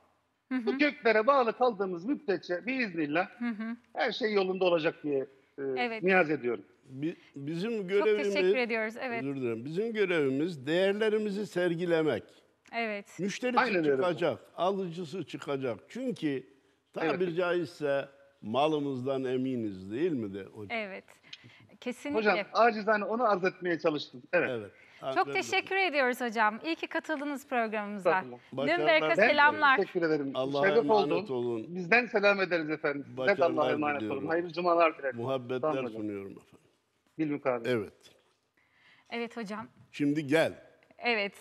Hı Bu köklere bağlı kaldığımız müddetçe biiznillah hı hı. her şey yolunda olacak diye e, evet. niyaz ediyorum. Bi bizim görevimiz Çok teşekkür ediyoruz. Evet. Özür dilerim. Bizim görevimiz değerlerimizi sergilemek. Evet. Müşterisi Aynen çıkacak, öyle. alıcısı çıkacak. Çünkü tabir evet. caizse malımızdan eminiz değil mi de hocam? Evet. Kesinlikle. Hocam acizane onu arz etmeye çalıştım. Evet. evet. Çok şey. teşekkür ediyoruz hocam. İyi ki katıldınız programımıza. Tamam. Nürnberg'e Ben selamlar. teşekkür ederim. Allah'a emanet oldu. olun. Bizden selam ederiz efendim. Size de Allah'a emanet olun. Hayırlı cumalar dilerim. Muhabbetler Tamam sunuyorum efendim. Bilmukabele. Evet. Evet hocam. Şimdi gel. Evet.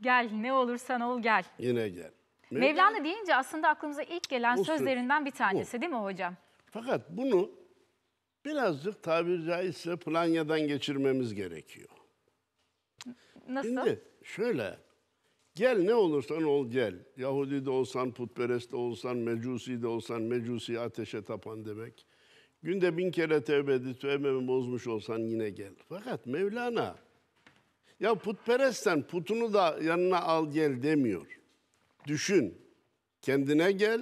Gel ne olursan ol gel. Yine gel. Mevlana deyince aslında aklımıza ilk gelen Bu sözlerinden bir tanesi değil mi hocam? Fakat bunu birazcık tabiri caizse planyadan geçirmemiz gerekiyor. Nasıl? Şimdi şöyle. Gel ne olursan ol gel. Yahudi de olsan, putperest de olsan, mecusi de olsan, mecusi ateşe tapan demek. Günde bin kere tevbe edip tövbemi bozmuş olsan yine gel. Fakat Mevlana ya putperestten putunu da yanına al gel demiyor. Düşün. Kendine gel.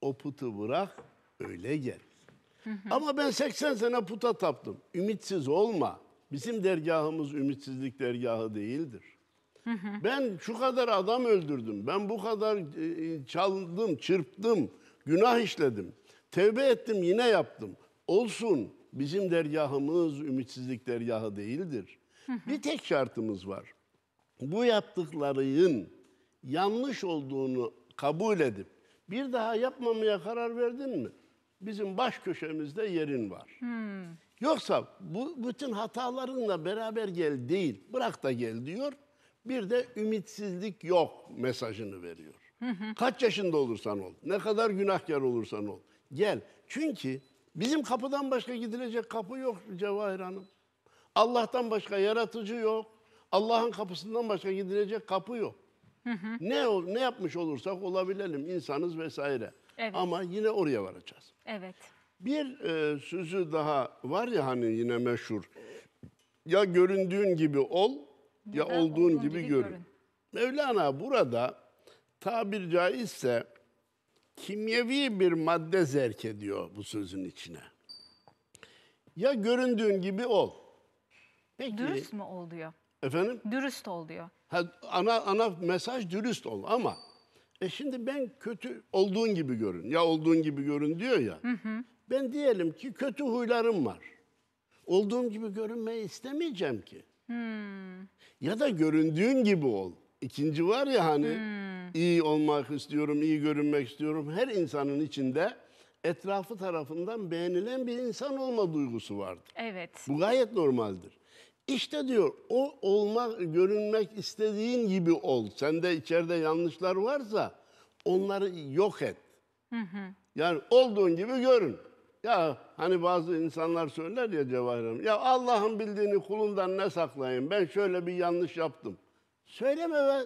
O putu bırak. Öyle gel. Ama ben 80 sene puta taptım. Ümitsiz olma. Bizim dergahımız ümitsizlik dergahı değildir. Ben şu kadar adam öldürdüm. Ben bu kadar e, e, çaldım, çırptım, günah işledim. Tevbe ettim, yine yaptım. Olsun bizim dergahımız ümitsizlik dergahı değildir. Bir tek şartımız var. Bu yaptıklarının yanlış olduğunu kabul edip bir daha yapmamaya karar verdin mi? Bizim baş köşemizde yerin var. Hmm. Yoksa bu bütün hatalarınla beraber gel değil, bırak da gel diyor. Bir de ümitsizlik yok mesajını veriyor. Hı hı. Kaç yaşında olursan ol, ne kadar günahkar olursan ol. Gel. Çünkü bizim kapıdan başka gidilecek kapı yok Cevahir Hanım. Allah'tan başka yaratıcı yok. Allah'ın kapısından başka gidilecek kapı yok. Hı hı. Ne ne yapmış olursak olabilelim insanız vesaire. Evet. Ama yine oraya varacağız. Evet. Bir e, sözü daha var ya hani yine meşhur. Ya göründüğün gibi ol ya, ya olduğun, olduğun gibi, gibi görün. Mevlana burada tabir caizse kimyevi bir madde zerk ediyor bu sözün içine. Ya göründüğün gibi ol. Peki. Dürüst mü oluyor? Efendim? Dürüst ol diyor. Ha, ana, ana mesaj dürüst ol ama e şimdi ben kötü olduğun gibi görün. Ya olduğun gibi görün diyor ya. Hı hı. Ben diyelim ki kötü huylarım var. Olduğum gibi görünmeyi istemeyeceğim ki. Hmm. Ya da göründüğün gibi ol. İkinci var ya hani hmm. iyi olmak istiyorum, iyi görünmek istiyorum. Her insanın içinde etrafı tarafından beğenilen bir insan olma duygusu vardır. Evet. Bu gayet normaldir. İşte diyor o olmak, görünmek istediğin gibi ol. Sende içeride yanlışlar varsa onları yok et. Hı hı. Yani olduğun gibi görün. Ya hani bazı insanlar söyler ya Cevahirim Ya Allah'ın bildiğini kulundan ne saklayayım? Ben şöyle bir yanlış yaptım. Söyleme ve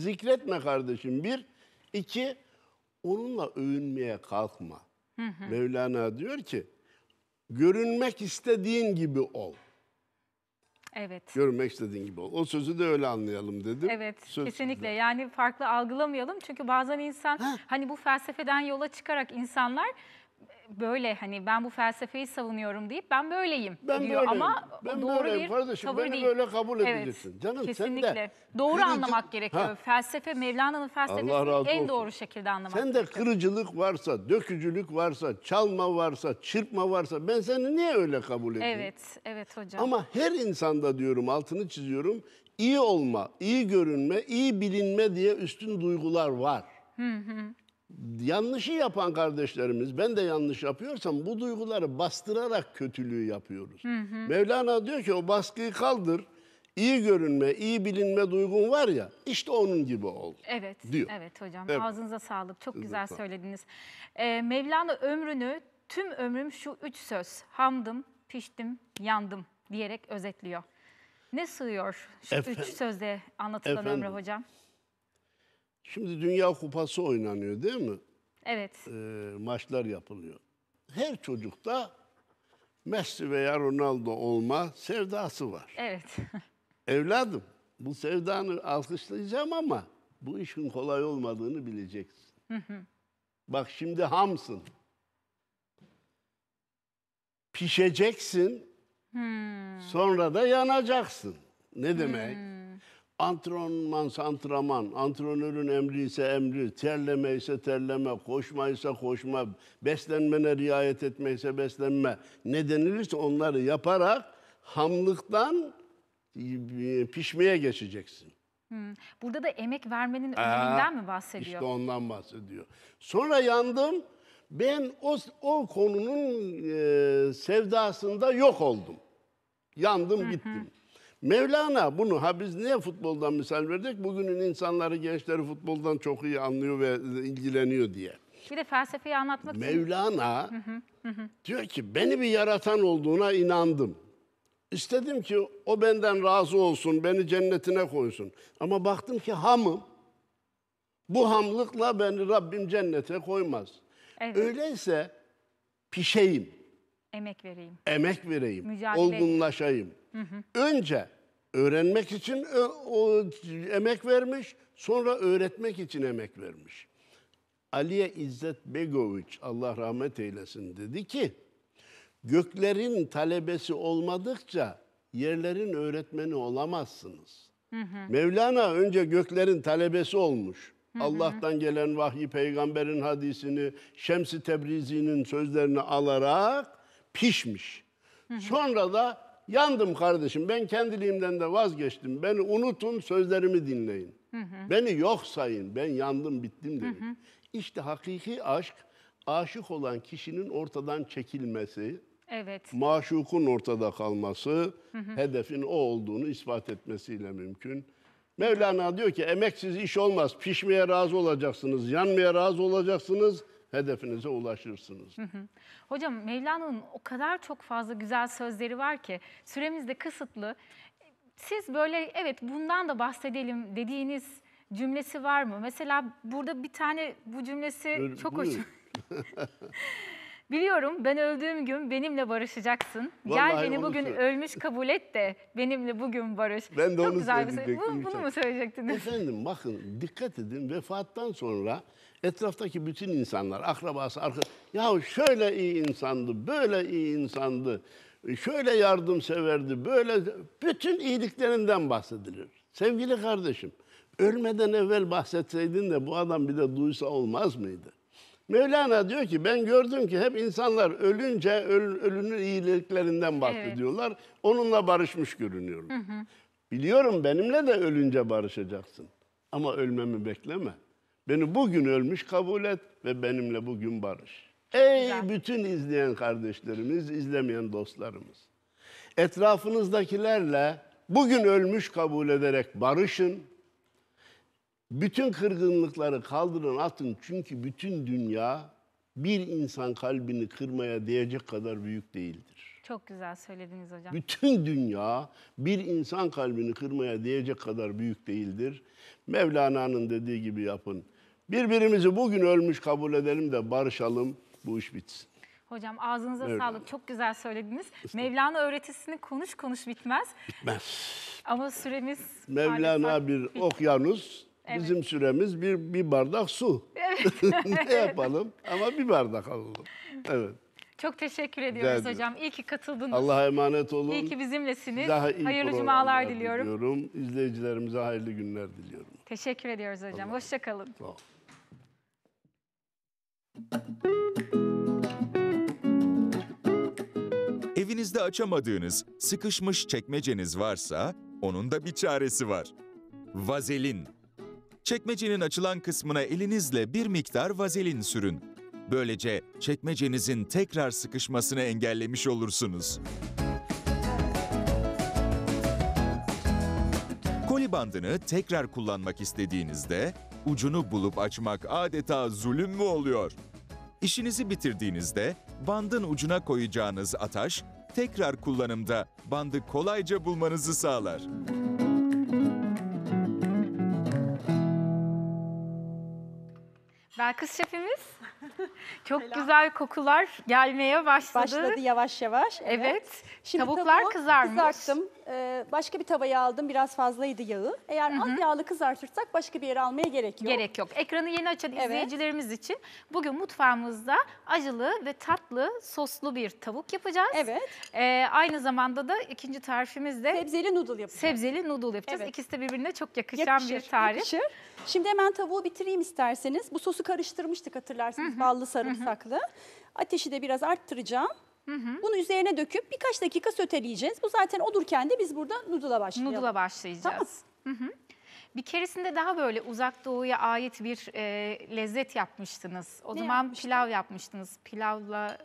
zikretme kardeşim. Bir, iki, onunla övünmeye kalkma. Hı hı. Mevlana diyor ki, görünmek istediğin gibi ol. Evet. Görünmek istediğin gibi ol. O sözü de öyle anlayalım dedim. Evet, Söz kesinlikle. Size. Yani farklı algılamayalım. Çünkü bazen insan, ha. hani bu felsefeden yola çıkarak insanlar böyle hani ben bu felsefeyi savunuyorum deyip ben böyleyim ben diyor böyleyim. ama ben doğru böyleyim. bir kardeşim, tavır beni değil. böyle kabul evet. edebilirsin. Canım kesinlikle. sen de doğru kırıcı... anlamak gerekiyor. Ha. Felsefe Mevlana'nın felsefesini en olsun. doğru şekilde anlamak. Sen de kırıcılık varsa, dökücülük varsa, çalma varsa, çırpma varsa ben seni niye öyle kabul edeyim? Evet, evet hocam. Ama her insanda diyorum altını çiziyorum iyi olma, iyi görünme, iyi bilinme diye üstün duygular var. Hı hı yanlışı yapan kardeşlerimiz, ben de yanlış yapıyorsam bu duyguları bastırarak kötülüğü yapıyoruz. Hı hı. Mevlana diyor ki o baskıyı kaldır, iyi görünme, iyi bilinme duygun var ya, işte onun gibi ol. Evet, diyor. evet hocam. Evet. Ağzınıza sağlık, çok Siz güzel söylediniz. Ee, Mevlana ömrünü, tüm ömrüm şu üç söz, hamdım, piştim, yandım diyerek özetliyor. Ne sığıyor şu Efendim, üç sözde anlatılan Efendim, ömrü hocam? Şimdi Dünya Kupası oynanıyor değil mi? Evet. Ee, maçlar yapılıyor. Her çocukta Messi veya Ronaldo olma sevdası var. Evet. *laughs* Evladım bu sevdanı alkışlayacağım ama bu işin kolay olmadığını bileceksin. Bak şimdi hamsın. Pişeceksin. Hmm. Sonra da yanacaksın. Ne demek? Hmm. Antrenmansa antrenman, antrenörün emri ise emri, terleme ise terleme, koşma ise koşma, beslenmene riayet etme ise beslenme. Ne denilirse onları yaparak hamlıktan e, pişmeye geçeceksin. Hmm. Burada da emek vermenin Aa, öneminden mi bahsediyor? İşte ondan bahsediyor. Sonra yandım, ben o, o konunun e, sevdasında yok oldum. Yandım hı hı. Mevlana bunu, ha biz niye futboldan misal verdik? Bugünün insanları, gençleri futboldan çok iyi anlıyor ve e, ilgileniyor diye. Bir de felsefeyi anlatmak Mevlana diyor ki beni bir yaratan olduğuna inandım. İstedim ki o benden razı olsun, beni cennetine koysun. Ama baktım ki hamım. Bu hamlıkla beni Rabbim cennete koymaz. Evet. Öyleyse pişeyim. Emek vereyim. Emek vereyim. Mücadele olgunlaşayım. Hı hı. Önce öğrenmek için e, o, emek vermiş, sonra öğretmek için emek vermiş. Aliye İzzet Begoviç Allah rahmet eylesin dedi ki göklerin talebesi olmadıkça yerlerin öğretmeni olamazsınız. Hı hı. Mevlana önce göklerin talebesi olmuş. Hı hı. Allah'tan gelen vahyi peygamberin hadisini, Şems-i Tebrizi'nin sözlerini alarak pişmiş. Sonra da yandım kardeşim ben kendiliğimden de vazgeçtim. Beni unutun sözlerimi dinleyin. Beni yok sayın ben yandım bittim dedim. İşte hakiki aşk aşık olan kişinin ortadan çekilmesi, Evet. maşukun ortada kalması, hedefin o olduğunu ispat etmesiyle mümkün. Mevlana diyor ki emeksiz iş olmaz. Pişmeye razı olacaksınız, yanmaya razı olacaksınız, hedefinize ulaşırsınız. Hı hı. Hocam Mevlana'nın o kadar çok fazla güzel sözleri var ki süremiz de kısıtlı. Siz böyle evet bundan da bahsedelim dediğiniz cümlesi var mı? Mesela burada bir tane bu cümlesi Öyle, çok hoş. *laughs* Biliyorum ben öldüğüm gün benimle barışacaksın. Vallahi Gel beni bugün söyle. ölmüş kabul et de benimle bugün barış. Ben de Çok onu güzel söyleyecektim. Bir şey. Bunu, bunu mu söyleyecektiniz? Efendim bakın dikkat edin vefattan sonra Etraftaki bütün insanlar, akrabası, arka... Ya şöyle iyi insandı, böyle iyi insandı, şöyle yardımseverdi, böyle... Bütün iyiliklerinden bahsedilir. Sevgili kardeşim, ölmeden evvel bahsetseydin de bu adam bir de duysa olmaz mıydı? Mevlana diyor ki ben gördüm ki hep insanlar ölünce öl, ölünün iyiliklerinden bahsediyorlar. Evet. Onunla barışmış görünüyorlar. Biliyorum benimle de ölünce barışacaksın. Ama ölmemi bekleme. Beni bugün ölmüş kabul et ve benimle bugün barış. Ey Güzel. bütün izleyen kardeşlerimiz, izlemeyen dostlarımız. Etrafınızdakilerle bugün ölmüş kabul ederek barışın. Bütün kırgınlıkları kaldırın, atın. Çünkü bütün dünya bir insan kalbini kırmaya değecek kadar büyük değildir. Çok güzel söylediniz hocam. Bütün dünya bir insan kalbini kırmaya değecek kadar büyük değildir. Mevlana'nın dediği gibi yapın. Birbirimizi bugün ölmüş kabul edelim de barışalım, bu iş bitsin. Hocam ağzınıza evet. sağlık. Çok güzel söylediniz. Mevlana öğretisini konuş konuş bitmez. Bitmez. Ama süremiz... Mevlana maalesef... bir okyanus, evet. bizim süremiz bir, bir bardak su. *laughs* Evet. *laughs* ne yapalım? Ama bir bardak alalım. Evet. Çok teşekkür ediyoruz Rica hocam. İyi ki katıldınız. Allah'a emanet olun. İyi ki bizimlesiniz. Daha iyi hayırlı cumalar diliyorum. diliyorum. İzleyicilerimize hayırlı günler diliyorum. Teşekkür ediyoruz hocam. Hoşçakalın. Sağ olun. Evinizde açamadığınız sıkışmış çekmeceniz varsa onun da bir çaresi var. Vazelin. Çekmecenin açılan kısmına elinizle bir miktar vazelin sürün. Böylece çekmecenizin tekrar sıkışmasını engellemiş olursunuz. Koli bandını tekrar kullanmak istediğinizde ucunu bulup açmak adeta zulüm mü oluyor? İşinizi bitirdiğinizde bandın ucuna koyacağınız ataş tekrar kullanımda bandı kolayca bulmanızı sağlar. Belkıs şefimiz *laughs* çok Selam. güzel kokular gelmeye başladı. Başladı yavaş yavaş. Evet. evet. Şimdi Tavuklar kızarmış. Kızarttım. Ee, başka bir tavaya aldım biraz fazlaydı yağı. Eğer Hı -hı. az yağlı kızartırsak başka bir yere almaya gerek yok. Gerek yok. Ekranı yeni açan evet. izleyicilerimiz için bugün mutfağımızda acılı ve tatlı soslu bir tavuk yapacağız. Evet. E, aynı zamanda da ikinci tarifimizde sebzeli noodle yapacağız. Sebzeli noodle yapacağız. Evet. İkisi de birbirine çok yakışan yakışır, bir tarif. Yakışır. Şimdi hemen tavuğu bitireyim isterseniz. Bu sosu karıştırmıştık hatırlarsınız Hı -hı. ballı sarımsaklı. Hı -hı. Ateşi de biraz arttıracağım. Bunu üzerine döküp birkaç dakika söteleyeceğiz. Bu zaten odurken de biz burada noodle'a başlayalım. Noodle'a başlayacağız. Tamam. Hı hı. Bir keresinde daha böyle uzak doğuya ait bir e, lezzet yapmıştınız. O ne zaman yapmıştım? pilav yapmıştınız. Pilavla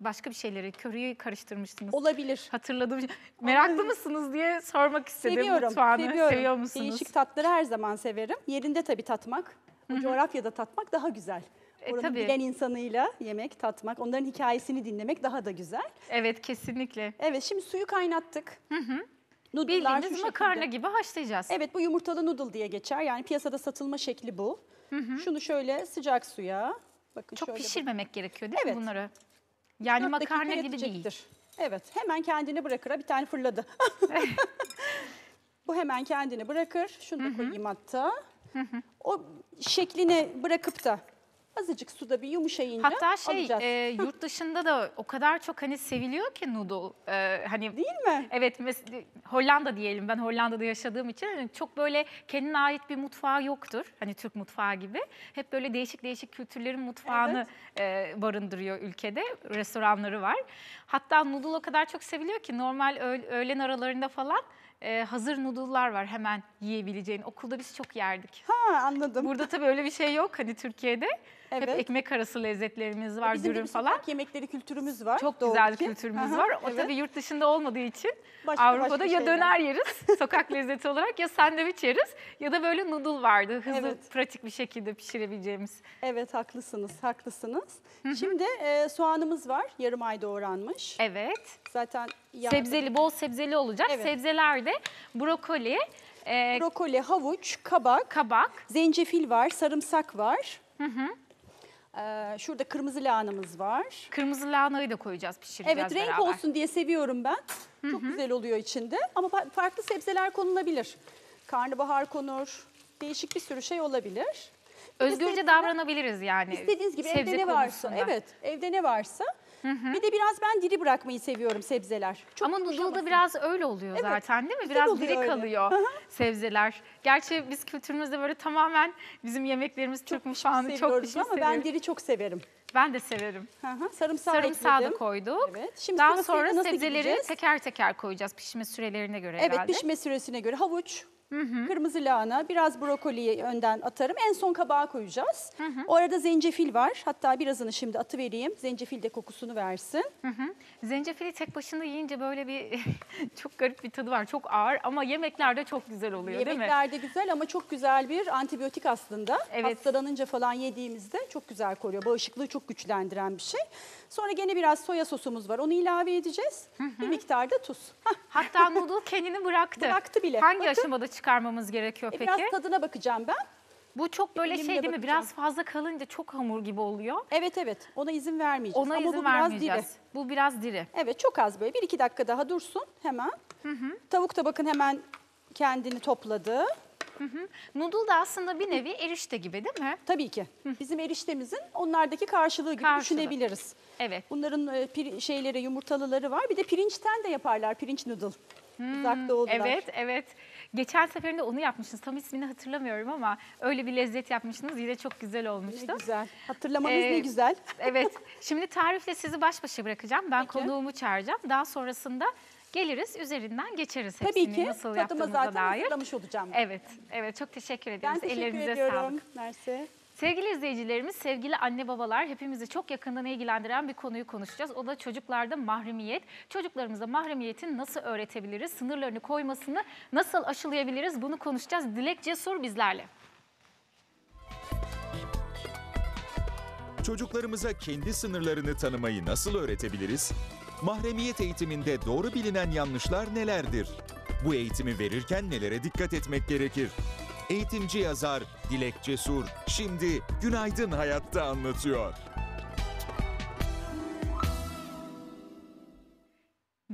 başka bir şeyleri, köriyi karıştırmıştınız. Olabilir. Hatırladım. Meraklı mısınız diye sormak istedim seviyorum, mutfağını. Seviyorum. Seviyor musunuz? Değişik tatları her zaman severim. Yerinde tabii tatmak, Hı -hı. coğrafyada tatmak daha güzel. E, Oranın tabii. bilen insanıyla yemek, tatmak, onların hikayesini dinlemek daha da güzel. Evet kesinlikle. Evet şimdi suyu kaynattık. Hı hı. Noodle'lar Bildiğiniz makarna gibi haşlayacağız. Evet bu yumurtalı noodle diye geçer. Yani piyasada satılma şekli bu. Şunu şöyle sıcak suya. Bakın Çok şöyle pişirmemek gerekiyor değil Evet. mi bunları? Yani makarna gibi değil. Evet hemen kendini bırakır. Bir tane fırladı. *laughs* Bu hemen kendini bırakır. Şunu da koyayım hatta. O şeklini bırakıp da Azıcık suda bir yumuşayınca Hatta şey e, yurt dışında da o kadar çok hani seviliyor ki noodle. E, hani Değil mi? Evet mes- Hollanda diyelim ben Hollanda'da yaşadığım için hani çok böyle kendine ait bir mutfağı yoktur. Hani Türk mutfağı gibi. Hep böyle değişik değişik kültürlerin mutfağını e, barındırıyor ülkede. Restoranları var. Hatta noodle o kadar çok seviliyor ki normal öğlen aralarında falan e, hazır noodle'lar var hemen yiyebileceğin. Okulda biz çok yerdik. Ha anladım. Burada tabii öyle bir şey yok hani Türkiye'de. Evet. Hep ekmek arası lezzetlerimiz var, Bizim dürüm falan. yemekleri kültürümüz var. Çok güzel ki. kültürümüz Aha, var. O evet. tabii yurt dışında olmadığı için başka, Avrupa'da başka ya şeyler. döner yeriz *laughs* sokak lezzeti olarak ya sandviç yeriz ya da böyle noodle vardı. Hızlı evet. pratik bir şekilde pişirebileceğimiz. Evet haklısınız, haklısınız. Hı -hı. Şimdi e, soğanımız var. Yarım ay doğranmış. Evet. Zaten yağda... sebzeli, bol sebzeli olacak. Evet. Sebzeler de brokoli, e, brokoli, havuç, kabak, kabak, zencefil var, sarımsak var. Hı hı. Ee, şurada kırmızı lahanamız var. Kırmızı lahanayı da koyacağız pişireceğiz Evet renk beraber. olsun diye seviyorum ben. Hı hı. Çok güzel oluyor içinde. Ama farklı sebzeler konulabilir. Karnabahar konur. Değişik bir sürü şey olabilir. Özgürce davranabiliriz yani. İstediğiniz gibi evde ne varsa. Evet evde ne varsa Hı hı. Bir de biraz ben diri bırakmayı seviyorum sebzeler. Çok Ama noodle'da biraz öyle oluyor evet, zaten değil mi? Biraz diri öyle. kalıyor sebzeler. Gerçi biz kültürümüzde böyle tamamen bizim yemeklerimiz çok Türk şey mutfağını çok pişmiş şey ama seviyorum. ben diri çok severim. Ben de severim. Sarımsağı, Sarımsağı da koyduk. Evet. Şimdi Daha sonra sebzeleri gideceğiz? teker teker koyacağız pişme sürelerine göre evet, herhalde. Evet pişme süresine göre havuç, Hı hı. Kırmızı lahana, biraz brokoliyi önden atarım. En son kabağa koyacağız. Hı hı. O arada zencefil var. Hatta birazını şimdi atı vereyim. Zencefil de kokusunu versin. Hı hı. Zencefili tek başına yiyince böyle bir *laughs* çok garip bir tadı var. Çok ağır ama yemeklerde çok güzel oluyor yemeklerde değil mi? Yemeklerde güzel ama çok güzel bir antibiyotik aslında. Evet. Hastalanınca falan yediğimizde çok güzel koruyor. Bağışıklığı çok güçlendiren bir şey. Sonra gene biraz soya sosumuz var. Onu ilave edeceğiz. Hı hı. Bir miktarda tuz. Hatta noodle kendini bıraktı. Bıraktı bile. Hangi Bakın. aşamada çıkarmamız gerekiyor E, Biraz tadına bakacağım ben. Bu çok böyle Elimle şey değil mi? Biraz fazla kalınca çok hamur gibi oluyor. Evet evet ona izin vermeyeceğiz. Ona Ama izin bu biraz diri. vermeyeceğiz. Bu biraz diri. Evet çok az böyle. Bir iki dakika daha dursun hemen. Tavuk da bakın hemen kendini topladı. Noodle da aslında bir nevi erişte gibi değil mi? Tabii ki. Bizim eriştemizin onlardaki karşılığı gibi Karşılığı. düşünebiliriz. Evet. Bunların e, şeyleri yumurtalıları var. Bir de pirinçten de yaparlar pirinç noodle. Hmm. Uzak doğudular. Evet, evet. Geçen seferinde onu yapmışsınız. Tam ismini hatırlamıyorum ama öyle bir lezzet yapmışsınız. Yine çok güzel olmuştu. Ne güzel. Hatırlamanız ee, ne güzel. *laughs* evet. Şimdi tarifle sizi baş başa bırakacağım. Ben Peki. konuğumu çağıracağım. Daha sonrasında geliriz üzerinden geçeriz hepsini Tabii ki. nasıl Tadıma yaptığımıza zaten dair. hazırlamış olacağım. Evet, evet çok teşekkür ediyoruz. Ben teşekkür Ellerinize ediyorum. sağlık. Mersi. Sevgili izleyicilerimiz, sevgili anne babalar hepimizi çok yakından ilgilendiren bir konuyu konuşacağız. O da çocuklarda mahremiyet. Çocuklarımıza mahremiyetin nasıl öğretebiliriz, sınırlarını koymasını nasıl aşılayabiliriz bunu konuşacağız. Dilek Cesur bizlerle. Çocuklarımıza kendi sınırlarını tanımayı nasıl öğretebiliriz? Mahremiyet eğitiminde doğru bilinen yanlışlar nelerdir? Bu eğitimi verirken nelere dikkat etmek gerekir? eğitimci yazar Dilek Cesur şimdi Günaydın Hayat'ta anlatıyor.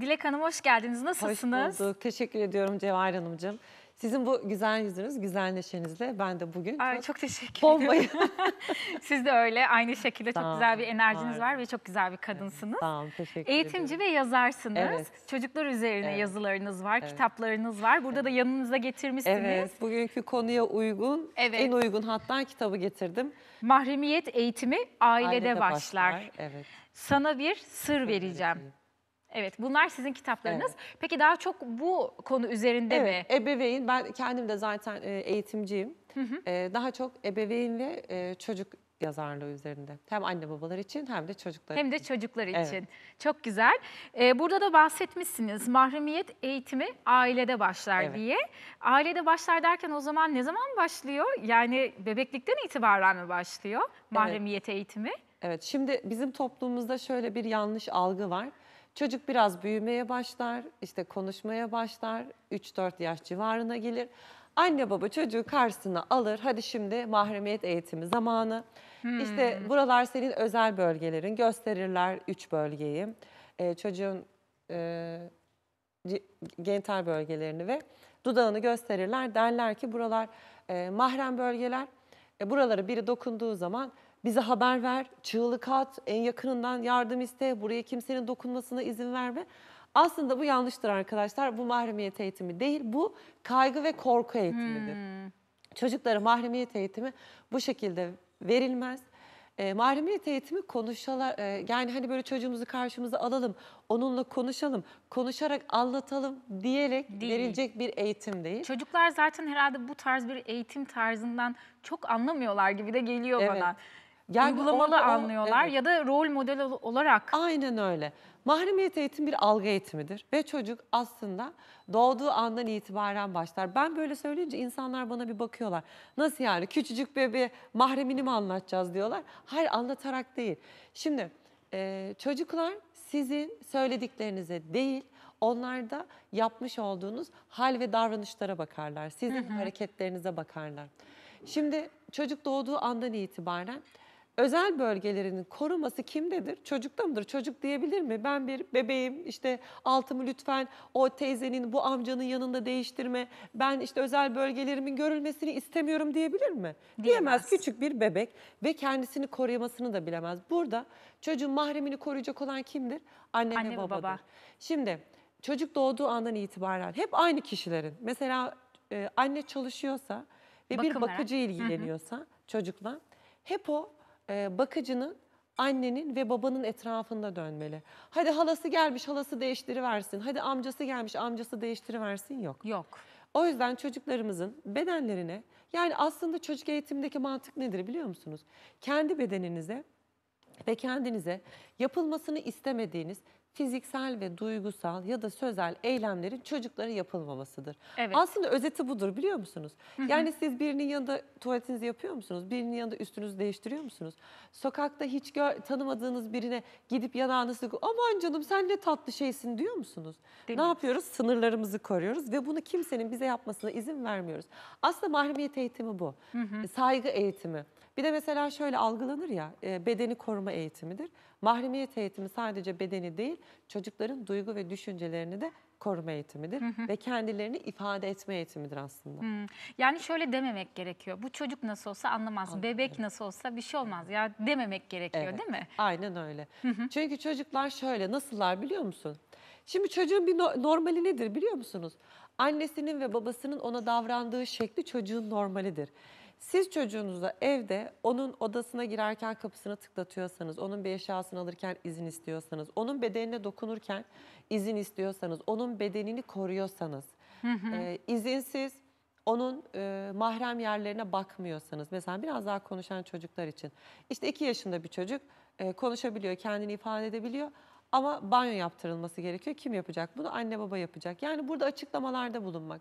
Dilek Hanım hoş geldiniz. Nasılsınız? Hoş bulduk. Teşekkür ediyorum Cevahir Hanımcığım. Sizin bu güzel yüzünüz, güzel neşenizle ben de bugün Ay, çok teşekkür bombayı. *laughs* Siz de öyle aynı şekilde çok tamam, güzel bir enerjiniz var. var ve çok güzel bir kadınsınız. Tamam, teşekkür Eğitimci ederim. ve yazarsınız. Evet. Çocuklar üzerine evet. yazılarınız var, evet. kitaplarınız var. Burada evet. da yanınıza getirmişsiniz. Evet, bugünkü konuya uygun, evet. en uygun hatta kitabı getirdim. Mahremiyet eğitimi ailede, ailede başlar. başlar. Evet. Sana bir sır vereceğim. Evet. Evet bunlar sizin kitaplarınız. Evet. Peki daha çok bu konu üzerinde evet, mi? Ebeveyn ben kendim de zaten e, eğitimciyim. Hı hı. E, daha çok ebeveyn ve e, çocuk yazarlığı üzerinde. Hem anne babalar için hem de çocuklar hem için. Hem de çocuklar için. Evet. Çok güzel. burada da bahsetmişsiniz mahremiyet eğitimi ailede başlar evet. diye. Ailede başlar derken o zaman ne zaman başlıyor? Yani bebeklikten itibaren mi başlıyor mahremiyet evet. eğitimi? Evet şimdi bizim toplumumuzda şöyle bir yanlış algı var. Çocuk biraz büyümeye başlar, işte konuşmaya başlar, 3-4 yaş civarına gelir. Anne baba çocuğu karşısına alır. Hadi şimdi mahremiyet eğitimi zamanı. Hmm. İşte buralar senin özel bölgelerin. Gösterirler 3 bölgeyi. Ee, çocuğun e, genital bölgelerini ve dudağını gösterirler. Derler ki buralar e, mahrem bölgeler. E, buralara biri dokunduğu zaman bize haber ver, çığlık at, en yakınından yardım iste, buraya kimsenin dokunmasına izin verme. Aslında bu yanlıştır arkadaşlar. Bu mahremiyet eğitimi değil, bu kaygı ve korku eğitimidir. Hmm. Çocuklara mahremiyet eğitimi bu şekilde verilmez. E, mahremiyet eğitimi konuşalar, e, yani hani böyle çocuğumuzu karşımıza alalım, onunla konuşalım, konuşarak anlatalım diyerek değil. verilecek bir eğitim değil. Çocuklar zaten herhalde bu tarz bir eğitim tarzından çok anlamıyorlar gibi de geliyor evet. bana. Yargılamalı uygulamalı orada, anlıyorlar evet. ya da rol model olarak. Aynen öyle. Mahremiyet eğitim bir algı eğitimidir ve çocuk aslında doğduğu andan itibaren başlar. Ben böyle söyleyince insanlar bana bir bakıyorlar. Nasıl yani küçücük bebeğe mahremini mi anlatacağız diyorlar. Hayır anlatarak değil. Şimdi e, çocuklar sizin söylediklerinize değil onlarda yapmış olduğunuz hal ve davranışlara bakarlar. Sizin hı hı. hareketlerinize bakarlar. Şimdi çocuk doğduğu andan itibaren özel bölgelerinin koruması kimdedir? Çocukta mıdır? Çocuk diyebilir mi? Ben bir bebeğim işte altımı lütfen o teyzenin bu amcanın yanında değiştirme. Ben işte özel bölgelerimin görülmesini istemiyorum diyebilir mi? Diyemez. Diyemez. Küçük bir bebek ve kendisini koruyamasını da bilemez. Burada çocuğun mahremini koruyacak olan kimdir? Anne, Anne ve babadır. Baba. Şimdi çocuk doğduğu andan itibaren hep aynı kişilerin mesela e, anne çalışıyorsa ve Bakım bir bakıcı veren. ilgileniyorsa Hı -hı. çocukla hep o e, bakıcının annenin ve babanın etrafında dönmeli. Hadi halası gelmiş halası değiştiriversin. Hadi amcası gelmiş amcası değiştiriversin yok. Yok. O yüzden çocuklarımızın bedenlerine yani aslında çocuk eğitimindeki mantık nedir biliyor musunuz? Kendi bedeninize ve kendinize yapılmasını istemediğiniz fiziksel ve duygusal ya da sözel eylemlerin çocuklara yapılmamasıdır. Evet. Aslında özeti budur biliyor musunuz? Yani siz birinin yanında tuvaletinizi yapıyor musunuz? Birinin yanında üstünüzü değiştiriyor musunuz? Sokakta hiç gör, tanımadığınız birine gidip yanağını sıkıp aman canım sen ne tatlı şeysin diyor musunuz? Değil ne mi? yapıyoruz? Sınırlarımızı koruyoruz ve bunu kimsenin bize yapmasına izin vermiyoruz. Aslında mahremiyet eğitimi bu. Hı hı. Saygı eğitimi. Bir de mesela şöyle algılanır ya e, bedeni koruma eğitimidir. Mahremiyet eğitimi sadece bedeni değil çocukların duygu ve düşüncelerini de koruma eğitimidir hı hı. ve kendilerini ifade etme eğitimidir aslında. Hı. Hmm. Yani şöyle dememek gerekiyor. Bu çocuk nasıl olsa anlamaz, Anladım. bebek nasıl olsa bir şey olmaz. Ya dememek gerekiyor evet. değil mi? Aynen öyle. Hı hı. Çünkü çocuklar şöyle nasıllar biliyor musun? Şimdi çocuğun bir no normali nedir biliyor musunuz? Annesinin ve babasının ona davrandığı şekli çocuğun normalidir. Siz çocuğunuza evde onun odasına girerken kapısını tıklatıyorsanız, onun bir eşyasını alırken izin istiyorsanız, onun bedenine dokunurken izin istiyorsanız, onun bedenini koruyorsanız, E, izinsiz onun e, mahrem yerlerine bakmıyorsanız, mesela biraz daha konuşan çocuklar için, işte iki yaşında bir çocuk e, konuşabiliyor, kendini ifade edebiliyor ama banyo yaptırılması gerekiyor. Kim yapacak bunu? Anne baba yapacak. Yani burada açıklamalarda bulunmak.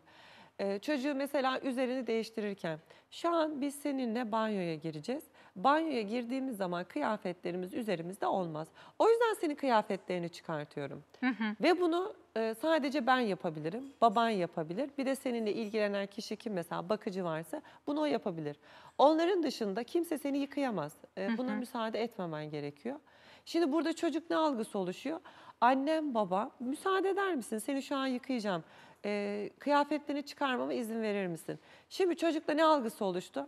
Ee, çocuğu mesela üzerini değiştirirken şu an biz seninle banyoya gireceğiz. Banyoya girdiğimiz zaman kıyafetlerimiz üzerimizde olmaz. O yüzden senin kıyafetlerini çıkartıyorum. Hı hı. Ve bunu e, sadece ben yapabilirim, baban yapabilir. Bir de seninle ilgilenen kişi kim mesela bakıcı varsa bunu o yapabilir. Onların dışında kimse seni yıkayamaz. E, buna hı hı. müsaade etmemen gerekiyor. Şimdi burada çocuk ne algısı oluşuyor? Annem, baba müsaade eder misin? Seni şu an yıkayacağım e, kıyafetlerini çıkarmama izin verir misin? Şimdi çocukla ne algısı oluştu?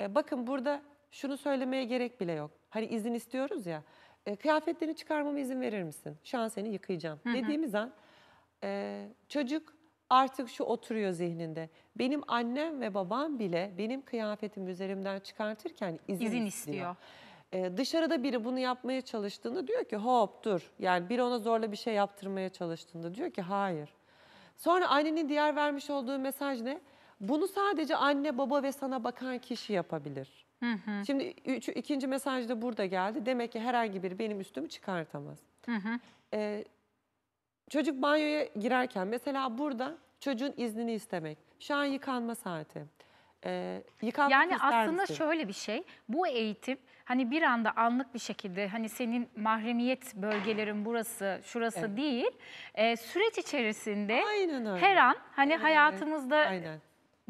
E, bakın burada şunu söylemeye gerek bile yok. Hani izin istiyoruz ya. E, kıyafetlerini çıkarmama izin verir misin? Şu an seni yıkayacağım hı hı. dediğimiz an e, çocuk artık şu oturuyor zihninde. Benim annem ve babam bile benim kıyafetimi üzerimden çıkartırken izin, izin istiyor. istiyor. Ee, dışarıda biri bunu yapmaya çalıştığında diyor ki hop dur. Yani biri ona zorla bir şey yaptırmaya çalıştığında diyor ki hayır. Sonra annenin diğer vermiş olduğu mesaj ne? Bunu sadece anne, baba ve sana bakan kişi yapabilir. Hı hı. Şimdi üç, ikinci mesaj da burada geldi. Demek ki herhangi biri benim üstümü çıkartamaz. Hı hı. Ee, çocuk banyoya girerken mesela burada çocuğun iznini istemek. Şu an yıkanma saati e, yıkanmak Yani ister aslında misin? şöyle bir şey. Bu eğitim hani bir anda anlık bir şekilde hani senin mahremiyet bölgelerin burası, şurası Evet. değil. e, süreç içerisinde Aynen öyle. her an hani hayatımızda Aynen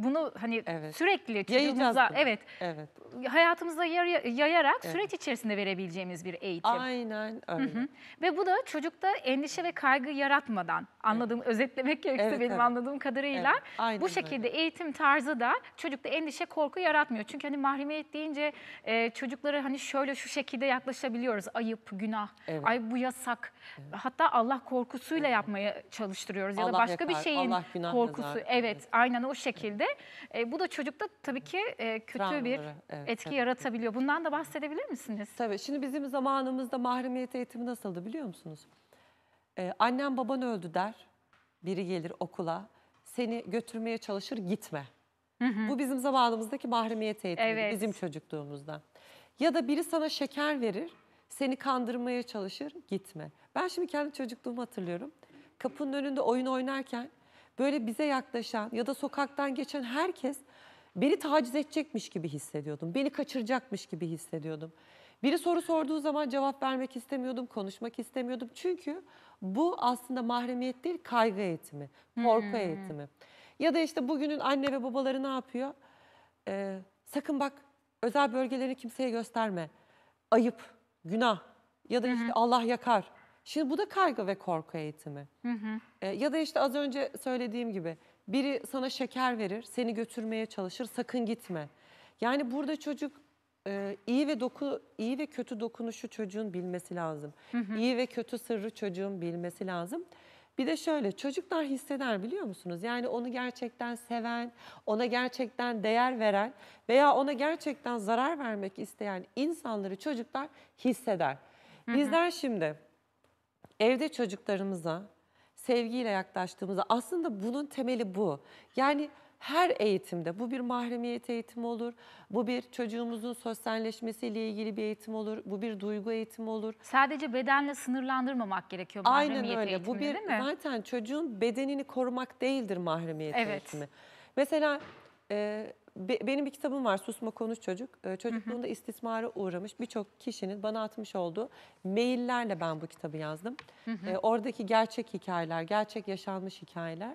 bunu hani evet. sürekli çocuğumuza evet, evet hayatımıza yayarak evet. süreç içerisinde verebileceğimiz bir eğitim. Aynen öyle. Hı hı. Ve bu da çocukta endişe ve kaygı yaratmadan anladığım evet. özetlemek gerekirse evet, benim evet. anladığım kadarıyla evet. bu şekilde öyle. eğitim tarzı da çocukta endişe korku yaratmıyor. Çünkü hani mahremiyet deyince e, çocuklara hani şöyle şu şekilde yaklaşabiliyoruz. Ayıp, günah, evet. ay bu yasak. Evet. Hatta Allah korkusuyla evet. yapmaya çalıştırıyoruz ya Allah da başka yakar, bir şeyin korkusu. Evet, evet, aynen o şekilde. E, bu da çocukta tabii ki e, kötü Travmaları, bir evet, etki evet. yaratabiliyor. Bundan da bahsedebilir misiniz? Tabii. Şimdi bizim zamanımızda mahremiyet eğitimi nasıldı biliyor musunuz? Ee, annem baban öldü der. Biri gelir okula. Seni götürmeye çalışır gitme. Hı hı. Bu bizim zamanımızdaki mahremiyet eğitimi evet. bizim çocukluğumuzda. Ya da biri sana şeker verir, seni kandırmaya çalışır, gitme. Ben şimdi kendi çocukluğumu hatırlıyorum. Kapının önünde oyun oynarken böyle bize yaklaşan ya da sokaktan geçen herkes beni taciz edecekmiş gibi hissediyordum. Beni kaçıracakmış gibi hissediyordum. Biri soru sorduğu zaman cevap vermek istemiyordum, konuşmak istemiyordum. Çünkü bu aslında mahremiyet değil, kaygı eğitimi, korku hmm. eğitimi. Ya da işte bugünün anne ve babaları ne yapıyor? Ee, sakın bak özel bölgelerini kimseye gösterme. Ayıp, günah ya da işte Allah yakar Şimdi bu da kaygı ve korku eğitimi. Hı hı. E, ya da işte az önce söylediğim gibi biri sana şeker verir, seni götürmeye çalışır, sakın gitme. Yani burada çocuk e, iyi ve doku iyi ve kötü dokunuşu çocuğun bilmesi lazım. Hı hı. İyi ve kötü sırrı çocuğun bilmesi lazım. Bir de şöyle çocuklar hisseder biliyor musunuz? Yani onu gerçekten seven, ona gerçekten değer veren veya ona gerçekten zarar vermek isteyen insanları çocuklar hisseder. Bizler şimdi evde çocuklarımıza sevgiyle yaklaştığımızda aslında bunun temeli bu. Yani her eğitimde bu bir mahremiyet eğitimi olur. Bu bir çocuğumuzun sosyalleşmesiyle ilgili bir eğitim olur. Bu bir duygu eğitimi olur. Sadece bedenle sınırlandırmamak gerekiyor mahremiyet Aynen öyle. bu bir zaten çocuğun bedenini korumak değildir mahremiyet evet. eğitimi. Mesela be, benim bir kitabım var Susma Konuş Çocuk. Ee, çocukluğunda istismara uğramış birçok kişinin bana atmış olduğu maillerle ben bu kitabı yazdım. Hı hı. Ee, oradaki gerçek hikayeler, gerçek yaşanmış hikayeler.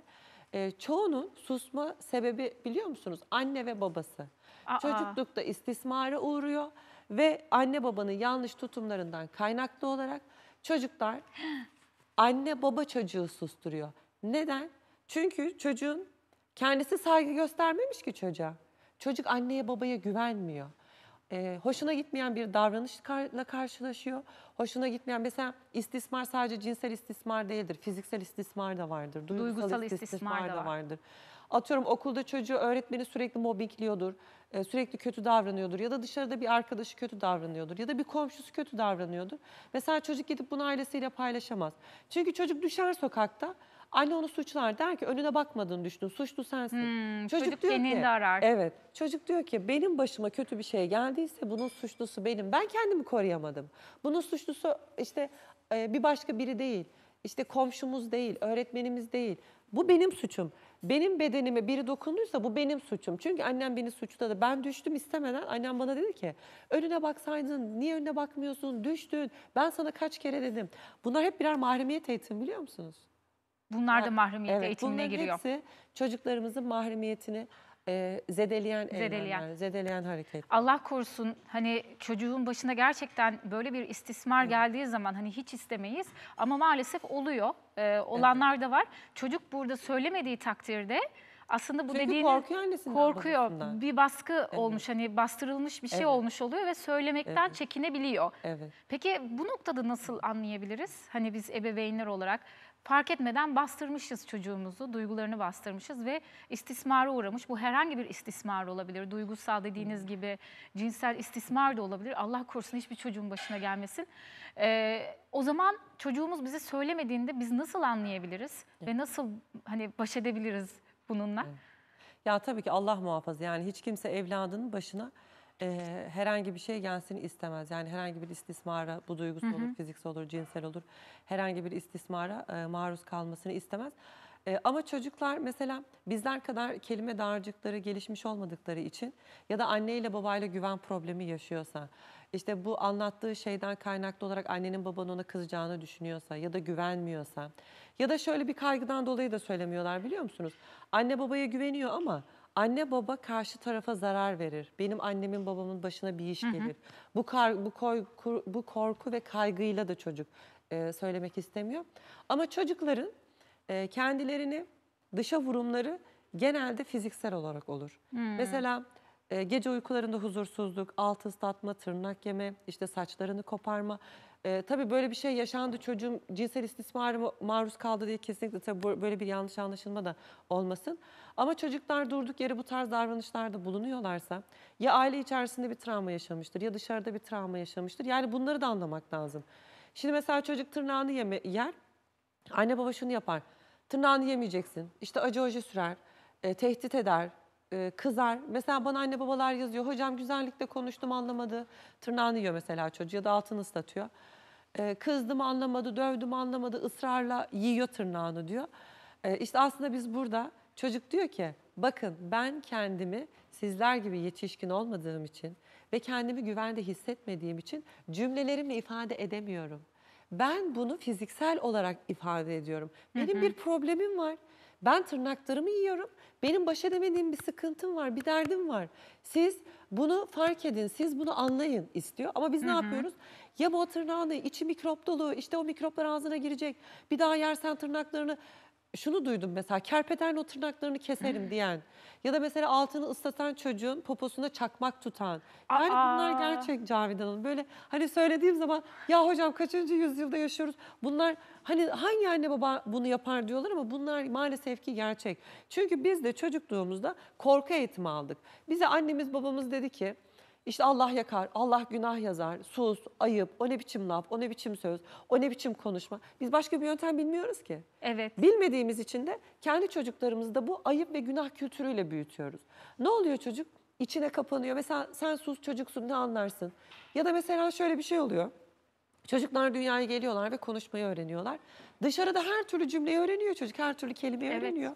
Ee, çoğunun susma sebebi biliyor musunuz? Anne ve babası. Aa. Çocuklukta istismara uğruyor ve anne babanın yanlış tutumlarından kaynaklı olarak çocuklar *gasps* anne baba çocuğu susturuyor. Neden? Çünkü çocuğun kendisi saygı göstermemiş ki çocuğa. Çocuk anneye babaya güvenmiyor. Ee, hoşuna gitmeyen bir davranışla karşılaşıyor. Hoşuna gitmeyen mesela istismar sadece cinsel istismar değildir. Fiziksel istismar da vardır. Duygusal, duygusal istismar, istismar da, da vardır. Atıyorum okulda çocuğu öğretmeni sürekli mobbingliyordur, e, sürekli kötü davranıyordur ya da dışarıda bir arkadaşı kötü davranıyordur ya da bir komşusu kötü davranıyordur. Mesela çocuk gidip bunu ailesiyle paylaşamaz. Çünkü çocuk düşer sokakta Anne onu suçlar der ki önüne bakmadığını düştün suçlu sensin. Hmm, çocuk, çocuk diyor ki, arar. Evet çocuk diyor ki benim başıma kötü bir şey geldiyse bunun suçlusu benim. Ben kendimi koruyamadım. Bunun suçlusu işte e, bir başka biri değil. işte komşumuz değil, öğretmenimiz değil. Bu benim suçum. Benim bedenime biri dokunduysa bu benim suçum. Çünkü annem beni suçladı. Ben düştüm istemeden annem bana dedi ki önüne baksaydın, niye önüne bakmıyorsun, düştün. Ben sana kaç kere dedim. Bunlar hep birer mahremiyet eğitimi biliyor musunuz? Bunlar da mahremiyet evet, eğitimine giriyor. Hepsi çocuklarımızın mahremiyetini e, zedeleyen, zedeleyen. zedeleyen hareket. Allah korusun hani çocuğun başına gerçekten böyle bir istismar evet. geldiği zaman hani hiç istemeyiz ama maalesef oluyor. E, olanlar evet. da var. Çocuk burada söylemediği takdirde aslında bu dediğin korkuyor korkuyor. Bir baskı evet. olmuş hani bastırılmış bir şey evet. olmuş oluyor ve söylemekten evet. çekinebiliyor. Evet. Peki bu noktada nasıl anlayabiliriz? Hani biz ebeveynler olarak fark etmeden bastırmışız çocuğumuzu, duygularını bastırmışız ve istismara uğramış. Bu herhangi bir istismar olabilir. Duygusal dediğiniz hmm. gibi cinsel istismar da olabilir. Allah korusun hiçbir çocuğun başına gelmesin. Ee, o zaman çocuğumuz bize söylemediğinde biz nasıl anlayabiliriz ve nasıl hani baş edebiliriz bununla? Ya tabii ki Allah muhafaza yani hiç kimse evladının başına e, herhangi bir şey gelsin istemez. Yani herhangi bir istismara, bu duygusal olur, fiziksel olur, cinsel olur. Herhangi bir istismara e, maruz kalmasını istemez. E, ama çocuklar mesela bizler kadar kelime dağarcıkları gelişmiş olmadıkları için ya da anneyle babayla güven problemi yaşıyorsa, işte bu anlattığı şeyden kaynaklı olarak annenin babanın ona kızacağını düşünüyorsa ya da güvenmiyorsa ya da şöyle bir kaygıdan dolayı da söylemiyorlar biliyor musunuz? Anne babaya güveniyor ama Anne baba karşı tarafa zarar verir. Benim annemin babamın başına bir iş gelir. Hı hı. Bu, kar, bu, korku, bu korku ve kaygıyla da çocuk e, söylemek istemiyor. Ama çocukların e, kendilerini dışa vurumları genelde fiziksel olarak olur. Hmm. Mesela e, gece uykularında huzursuzluk, alt ıslatma, tırnak yeme, işte saçlarını koparma. E, tabii böyle bir şey yaşandı çocuğum cinsel istismara maruz kaldı diye kesinlikle tabii böyle bir yanlış anlaşılma da olmasın. Ama çocuklar durduk yere bu tarz davranışlarda bulunuyorlarsa ya aile içerisinde bir travma yaşamıştır ya dışarıda bir travma yaşamıştır. Yani bunları da anlamak lazım. Şimdi mesela çocuk tırnağını yeme, yer, anne baba şunu yapar. Tırnağını yemeyeceksin, işte acı oje sürer, e, tehdit eder, e, kızar. Mesela bana anne babalar yazıyor. Hocam güzellikle konuştum anlamadı. Tırnağını yiyor mesela çocuğu ya da altını ıslatıyor. Ee, kızdım anlamadı, dövdüm anlamadı, ısrarla yiyor tırnağını diyor. Ee, işte aslında biz burada çocuk diyor ki bakın ben kendimi sizler gibi yetişkin olmadığım için ve kendimi güvende hissetmediğim için cümlelerimle ifade edemiyorum. Ben bunu fiziksel olarak ifade ediyorum. Benim hı hı. bir problemim var. Ben tırnaklarımı yiyorum. Benim baş edemediğim bir sıkıntım var, bir derdim var. Siz bunu fark edin, siz bunu anlayın istiyor. Ama biz hı hı. ne yapıyoruz? Ya bu tırnağını içi mikrop dolu işte o mikroplar ağzına girecek. Bir daha yersen tırnaklarını şunu duydum mesela kerpeten o tırnaklarını keserim diyen ya da mesela altını ıslatan çocuğun poposuna çakmak tutan. Yani Aa. bunlar gerçek Cavidan Hanım. Böyle hani söylediğim zaman ya hocam kaçıncı yüzyılda yaşıyoruz? Bunlar hani hangi anne baba bunu yapar diyorlar ama bunlar maalesef ki gerçek. Çünkü biz de çocukluğumuzda korku eğitimi aldık. Bize annemiz babamız dedi ki işte Allah yakar, Allah günah yazar, sus, ayıp, o ne biçim laf, o ne biçim söz, o ne biçim konuşma. Biz başka bir yöntem bilmiyoruz ki. Evet. Bilmediğimiz için de kendi çocuklarımızı da bu ayıp ve günah kültürüyle büyütüyoruz. Ne oluyor çocuk? İçine kapanıyor. Mesela sen sus çocuksun ne anlarsın? Ya da mesela şöyle bir şey oluyor. Çocuklar dünyaya geliyorlar ve konuşmayı öğreniyorlar. Dışarıda her türlü cümleyi öğreniyor çocuk, her türlü kelimeyi evet. öğreniyor.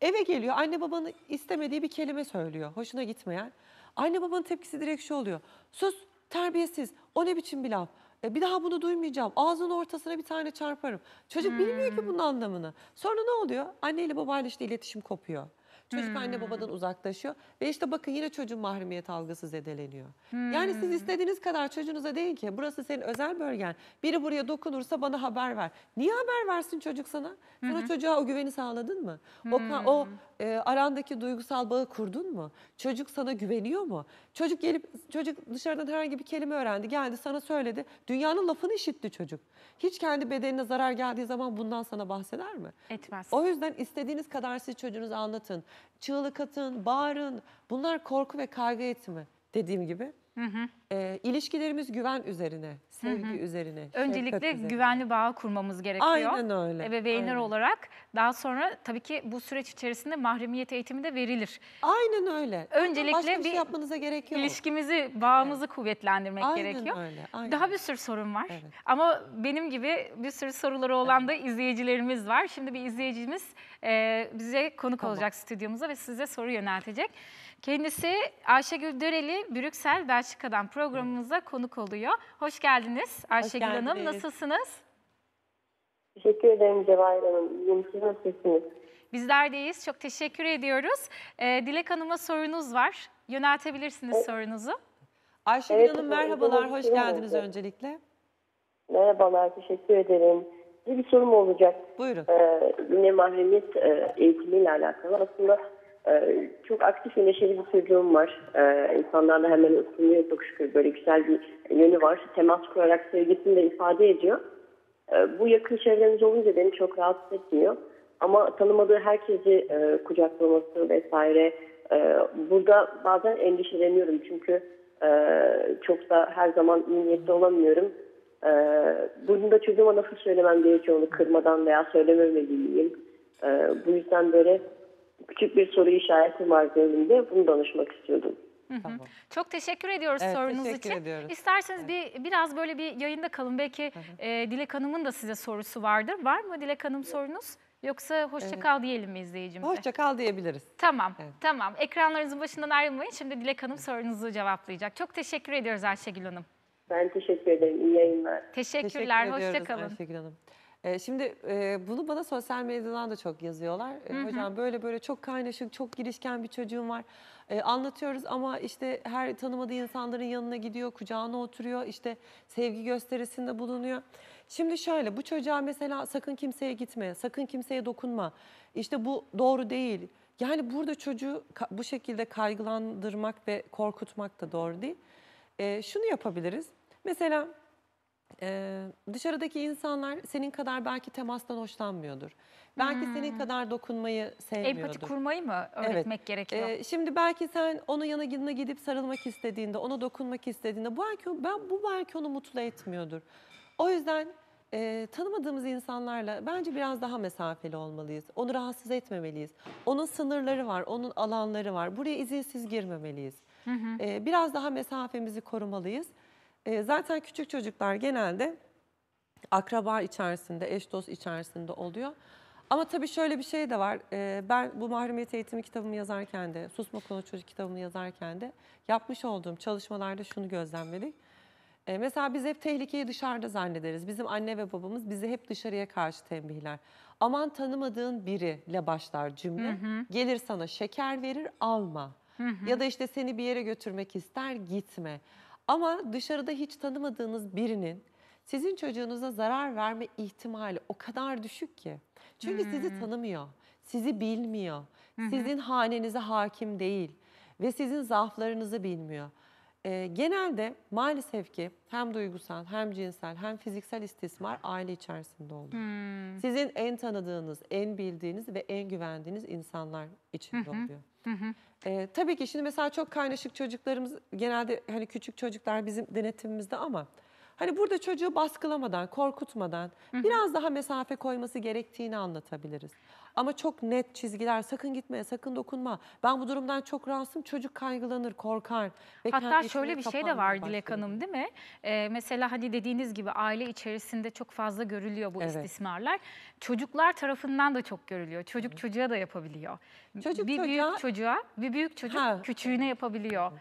Eve geliyor, anne babanın istemediği bir kelime söylüyor, hoşuna gitmeyen. Anne babanın tepkisi direkt şu oluyor. Sus terbiyesiz o ne biçim bir laf. E, bir daha bunu duymayacağım. Ağzının ortasına bir tane çarparım. Çocuk hmm. bilmiyor ki hmm. bunun anlamını. Sonra ne oluyor? Anne ile babayla işte iletişim kopuyor. Çocuk hmm. anne babadan uzaklaşıyor ve işte bakın yine çocuğun mahremiyet algısı zedeleniyor. Hmm. Yani siz hmm. istediğiniz kadar çocuğunuza deyin ki burası senin özel bölgen. Biri buraya dokunursa bana haber ver. Niye haber versin çocuk sana? Sana hmm. çocuğa o güveni sağladın mı? Hmm. O, o e, arandaki duygusal bağı kurdun mu? Çocuk sana güveniyor mu? Çocuk gelip çocuk dışarıdan herhangi bir kelime öğrendi, geldi sana söyledi. Dünyanın lafını işitti çocuk. Hiç kendi bedenine zarar geldiği zaman bundan sana bahseder mi? Etmez. O yüzden istediğiniz kadar siz çocuğunuzu anlatın. Çığlık atın, bağırın. Bunlar korku ve kaygı eğitimi dediğim gibi. Hı hı. E, ilişkilerimiz güven üzerine, sevgi hı hı. üzerine. Öncelikle üzerine. güvenli bağ kurmamız gerekiyor. Aynen öyle. Ebeveynler Aynen. olarak. Daha sonra tabii ki bu süreç içerisinde mahremiyet eğitimi de verilir. Aynen öyle. Öncelikle Başka bir, şey yapmanıza gerek yok. ilişkimizi, bağımızı evet. kuvvetlendirmek Aynen gerekiyor. Öyle. Aynen. Daha bir sürü sorun var. Evet. Ama benim gibi bir sürü soruları olan evet. da izleyicilerimiz var. Şimdi bir izleyicimiz e, bize konuk tamam. olacak stüdyomuza ve size soru yöneltecek. Kendisi Ayşegül Döreli Brüksel Belçika'dan programımıza konuk oluyor. Hoş geldiniz Ayşegül Hanım. Nasılsınız? Teşekkür ederim Cevahir Hanım. İyiyim, siz nasılsınız? Bizler deyiz. Çok teşekkür ediyoruz. Ee, Dilek Hanım'a sorunuz var. Yöneltebilirsiniz sorunuzu. Ayşegül Evet, Hanım merhabalar, hoş geldiniz efendim. öncelikle. Merhabalar, teşekkür ederim. Size bir sorum olacak. Buyurun. Ee, yine mahremiyet e, eğitimiyle alakalı. Aslında ee, çok aktif ve neşeli bir çocuğum var. Ee, insanlarla hemen ısınıyor çok şükür. Böyle güzel bir yönü var. Temas kurarak sevgisini de ifade ediyor. Ee, bu yakın çevremiz olunca beni çok rahatsız etmiyor. Ama tanımadığı herkesi e, kucaklaması vesaire. E, burada bazen endişeleniyorum çünkü e, çok da her zaman iyi niyetli olamıyorum. E, bunu da çocuğuma nasıl söylemem gerekiyor onu kırmadan veya söylememeliyim. E, bu yüzden böyle küçük bir soru işareti var zihnimde. Bunu danışmak istiyordum. Hı hı. Tamam. Çok teşekkür ediyoruz evet, sorunuz teşekkür için. Ediyoruz. İsterseniz evet. bir biraz böyle bir yayında kalın. Belki hı hı. E, Dilek Hanım'ın da size sorusu vardır. Var mı Dilek Hanım sorunuz? Yoksa hoşça evet. diyelim mi izleyicimize? Hoşça kal diyebiliriz. Tamam, evet. tamam. Ekranlarınızın başından ayrılmayın. Şimdi Dilek Hanım evet. sorunuzu cevaplayacak. Çok teşekkür ediyoruz Ayşegül Hanım. Ben teşekkür ederim. İyi yayınlar. Teşekkürler. Teşekkür hoşça kalın. Ayşegül Hanım. Ee, şimdi e, bunu bana sosyal medyadan da çok yazıyorlar. hı e, hı. Hocam böyle böyle çok kaynaşık, çok girişken bir çocuğum var. E, anlatıyoruz ama işte her tanımadığı insanların yanına gidiyor, kucağına oturuyor, işte sevgi gösterisinde bulunuyor. Şimdi şöyle bu çocuğa mesela sakın kimseye gitme, sakın kimseye dokunma. İşte bu doğru değil. Yani burada çocuğu bu şekilde kaygılandırmak ve korkutmak da doğru değil. şunu yapabiliriz. Mesela ee, dışarıdaki insanlar senin kadar belki temastan hoşlanmıyordur. Belki Hmm. senin kadar dokunmayı sevmiyordur. Empati kurmayı mı öğretmek gerekiyor? Ee, şimdi belki sen onun yanına gidip sarılmak istediğinde, ona dokunmak istediğinde bu belki ben bu belki onu mutlu etmiyordur. O yüzden e, tanımadığımız insanlarla bence biraz daha mesafeli olmalıyız. Onu rahatsız etmemeliyiz. Onun sınırları var, onun alanları var. Buraya izinsiz girmemeliyiz. Hı hı. E, biraz daha mesafemizi korumalıyız. E, zaten küçük çocuklar genelde akraba içerisinde, eş dost içerisinde oluyor. Ama tabii şöyle bir şey de var. E, ben bu mahremiyet eğitimi kitabımı yazarken de, Susma Konu Çocuk kitabımı yazarken de yapmış olduğum çalışmalarda şunu gözlemledik. E, mesela biz hep tehlikeyi dışarıda zannederiz. Bizim anne ve babamız bizi hep dışarıya karşı tembihler. Aman tanımadığın biriyle başlar cümle. Hı hı. Gelir sana şeker verir alma. Hı hı. Ya da işte seni bir yere götürmek ister gitme. Ama dışarıda hiç tanımadığınız birinin sizin çocuğunuza zarar verme ihtimali o kadar düşük ki. Çünkü hmm. sizi tanımıyor, sizi bilmiyor, hmm. sizin hanenize hakim değil ve sizin zaaflarınızı bilmiyor. E, genelde maalesef ki hem duygusal hem cinsel hem fiziksel istismar aile içerisinde oluyor. Hmm. Sizin en tanıdığınız, en bildiğiniz ve en güvendiğiniz insanlar içinde hı hı. oluyor. Hı ee, tabii ki şimdi mesela çok kaynaşık çocuklarımız genelde hani küçük çocuklar bizim denetimimizde ama hani burada çocuğu baskılamadan, korkutmadan hı hı. biraz daha mesafe koyması gerektiğini anlatabiliriz. Ama çok net çizgiler sakın gitmeye, sakın dokunma. Ben bu durumdan çok rahatsızım. Çocuk kaygılanır, korkar. Ve Hatta şöyle bir şey de var kapanmaya Dilek Hanım değil mi? Ee, mesela hani dediğiniz gibi aile içerisinde çok fazla görülüyor bu Evet. istismarlar. Çocuklar tarafından da çok görülüyor. Çocuk çocuğa da yapabiliyor. Çocuk bir çocuğa- büyük çocuğa, bir büyük çocuk Ha, küçüğüne yapabiliyor.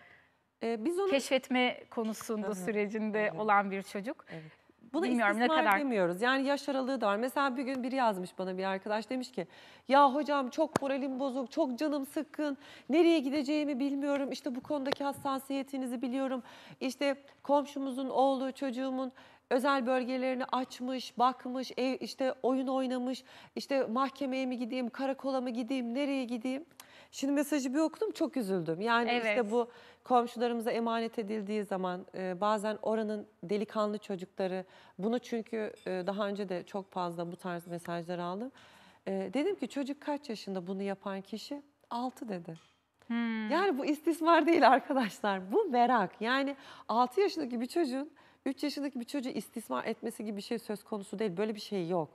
Ee, biz onu Keşfetme konusunda sürecinde olan bir çocuk. Evet. Buna Bilmiyorum ne kadar. demiyoruz. Yani yaş aralığı da var. Mesela bir gün biri yazmış bana bir arkadaş demiş ki ya hocam çok moralim bozuk, çok canım sıkkın, nereye gideceğimi bilmiyorum, işte bu konudaki hassasiyetinizi biliyorum. İşte komşumuzun oğlu, çocuğumun özel bölgelerini açmış, bakmış, ev, işte oyun oynamış, işte mahkemeye mi gideyim, karakola mı gideyim, nereye gideyim? Şimdi mesajı bir okudum çok üzüldüm. Yani Evet. işte bu komşularımıza emanet edildiği zaman e, bazen oranın delikanlı çocukları bunu çünkü e, daha önce de çok fazla bu tarz mesajlar aldım. E, dedim ki çocuk kaç yaşında bunu yapan kişi? 6 dedi. Hmm. Yani bu istismar değil arkadaşlar. Bu merak. Yani 6 yaşındaki bir çocuğun 3 yaşındaki bir çocuğu istismar etmesi gibi bir şey söz konusu değil. Böyle bir şey yok.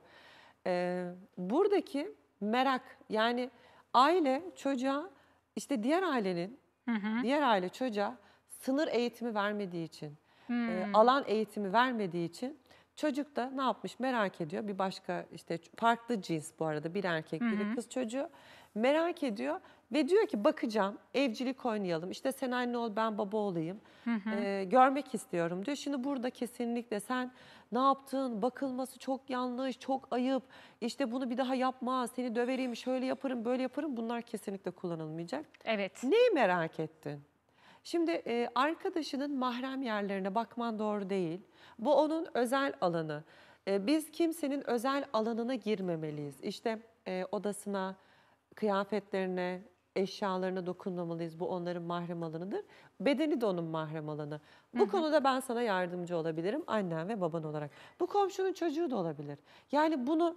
Ee, buradaki merak yani aile çocuğa işte diğer ailenin Hı Diğer aile çocuğa sınır eğitimi vermediği için, e, hmm. e, alan eğitimi vermediği için çocuk da ne yapmış merak ediyor. Bir başka işte farklı cins bu arada bir erkek bir kız çocuğu merak ediyor ve diyor ki bakacağım, evcilik oynayalım. işte sen anne ol, ben baba olayım. Hı hı. Ee, görmek istiyorum diyor. Şimdi burada kesinlikle sen ne yaptın, bakılması çok yanlış, çok ayıp. işte bunu bir daha yapma, seni döverim, şöyle yaparım, böyle yaparım. Bunlar kesinlikle kullanılmayacak. Evet. Neyi merak ettin? Şimdi e, arkadaşının mahrem yerlerine bakman doğru değil. Bu onun özel alanı. E, biz kimsenin özel alanına girmemeliyiz. işte e, odasına, kıyafetlerine, eşyalarına dokunmamalıyız. Bu onların mahrem alanıdır. Bedeni de onun mahrem alanı. Bu Hı-hı. konuda ben sana yardımcı olabilirim annen ve baban olarak. Bu komşunun çocuğu da olabilir. Yani bunu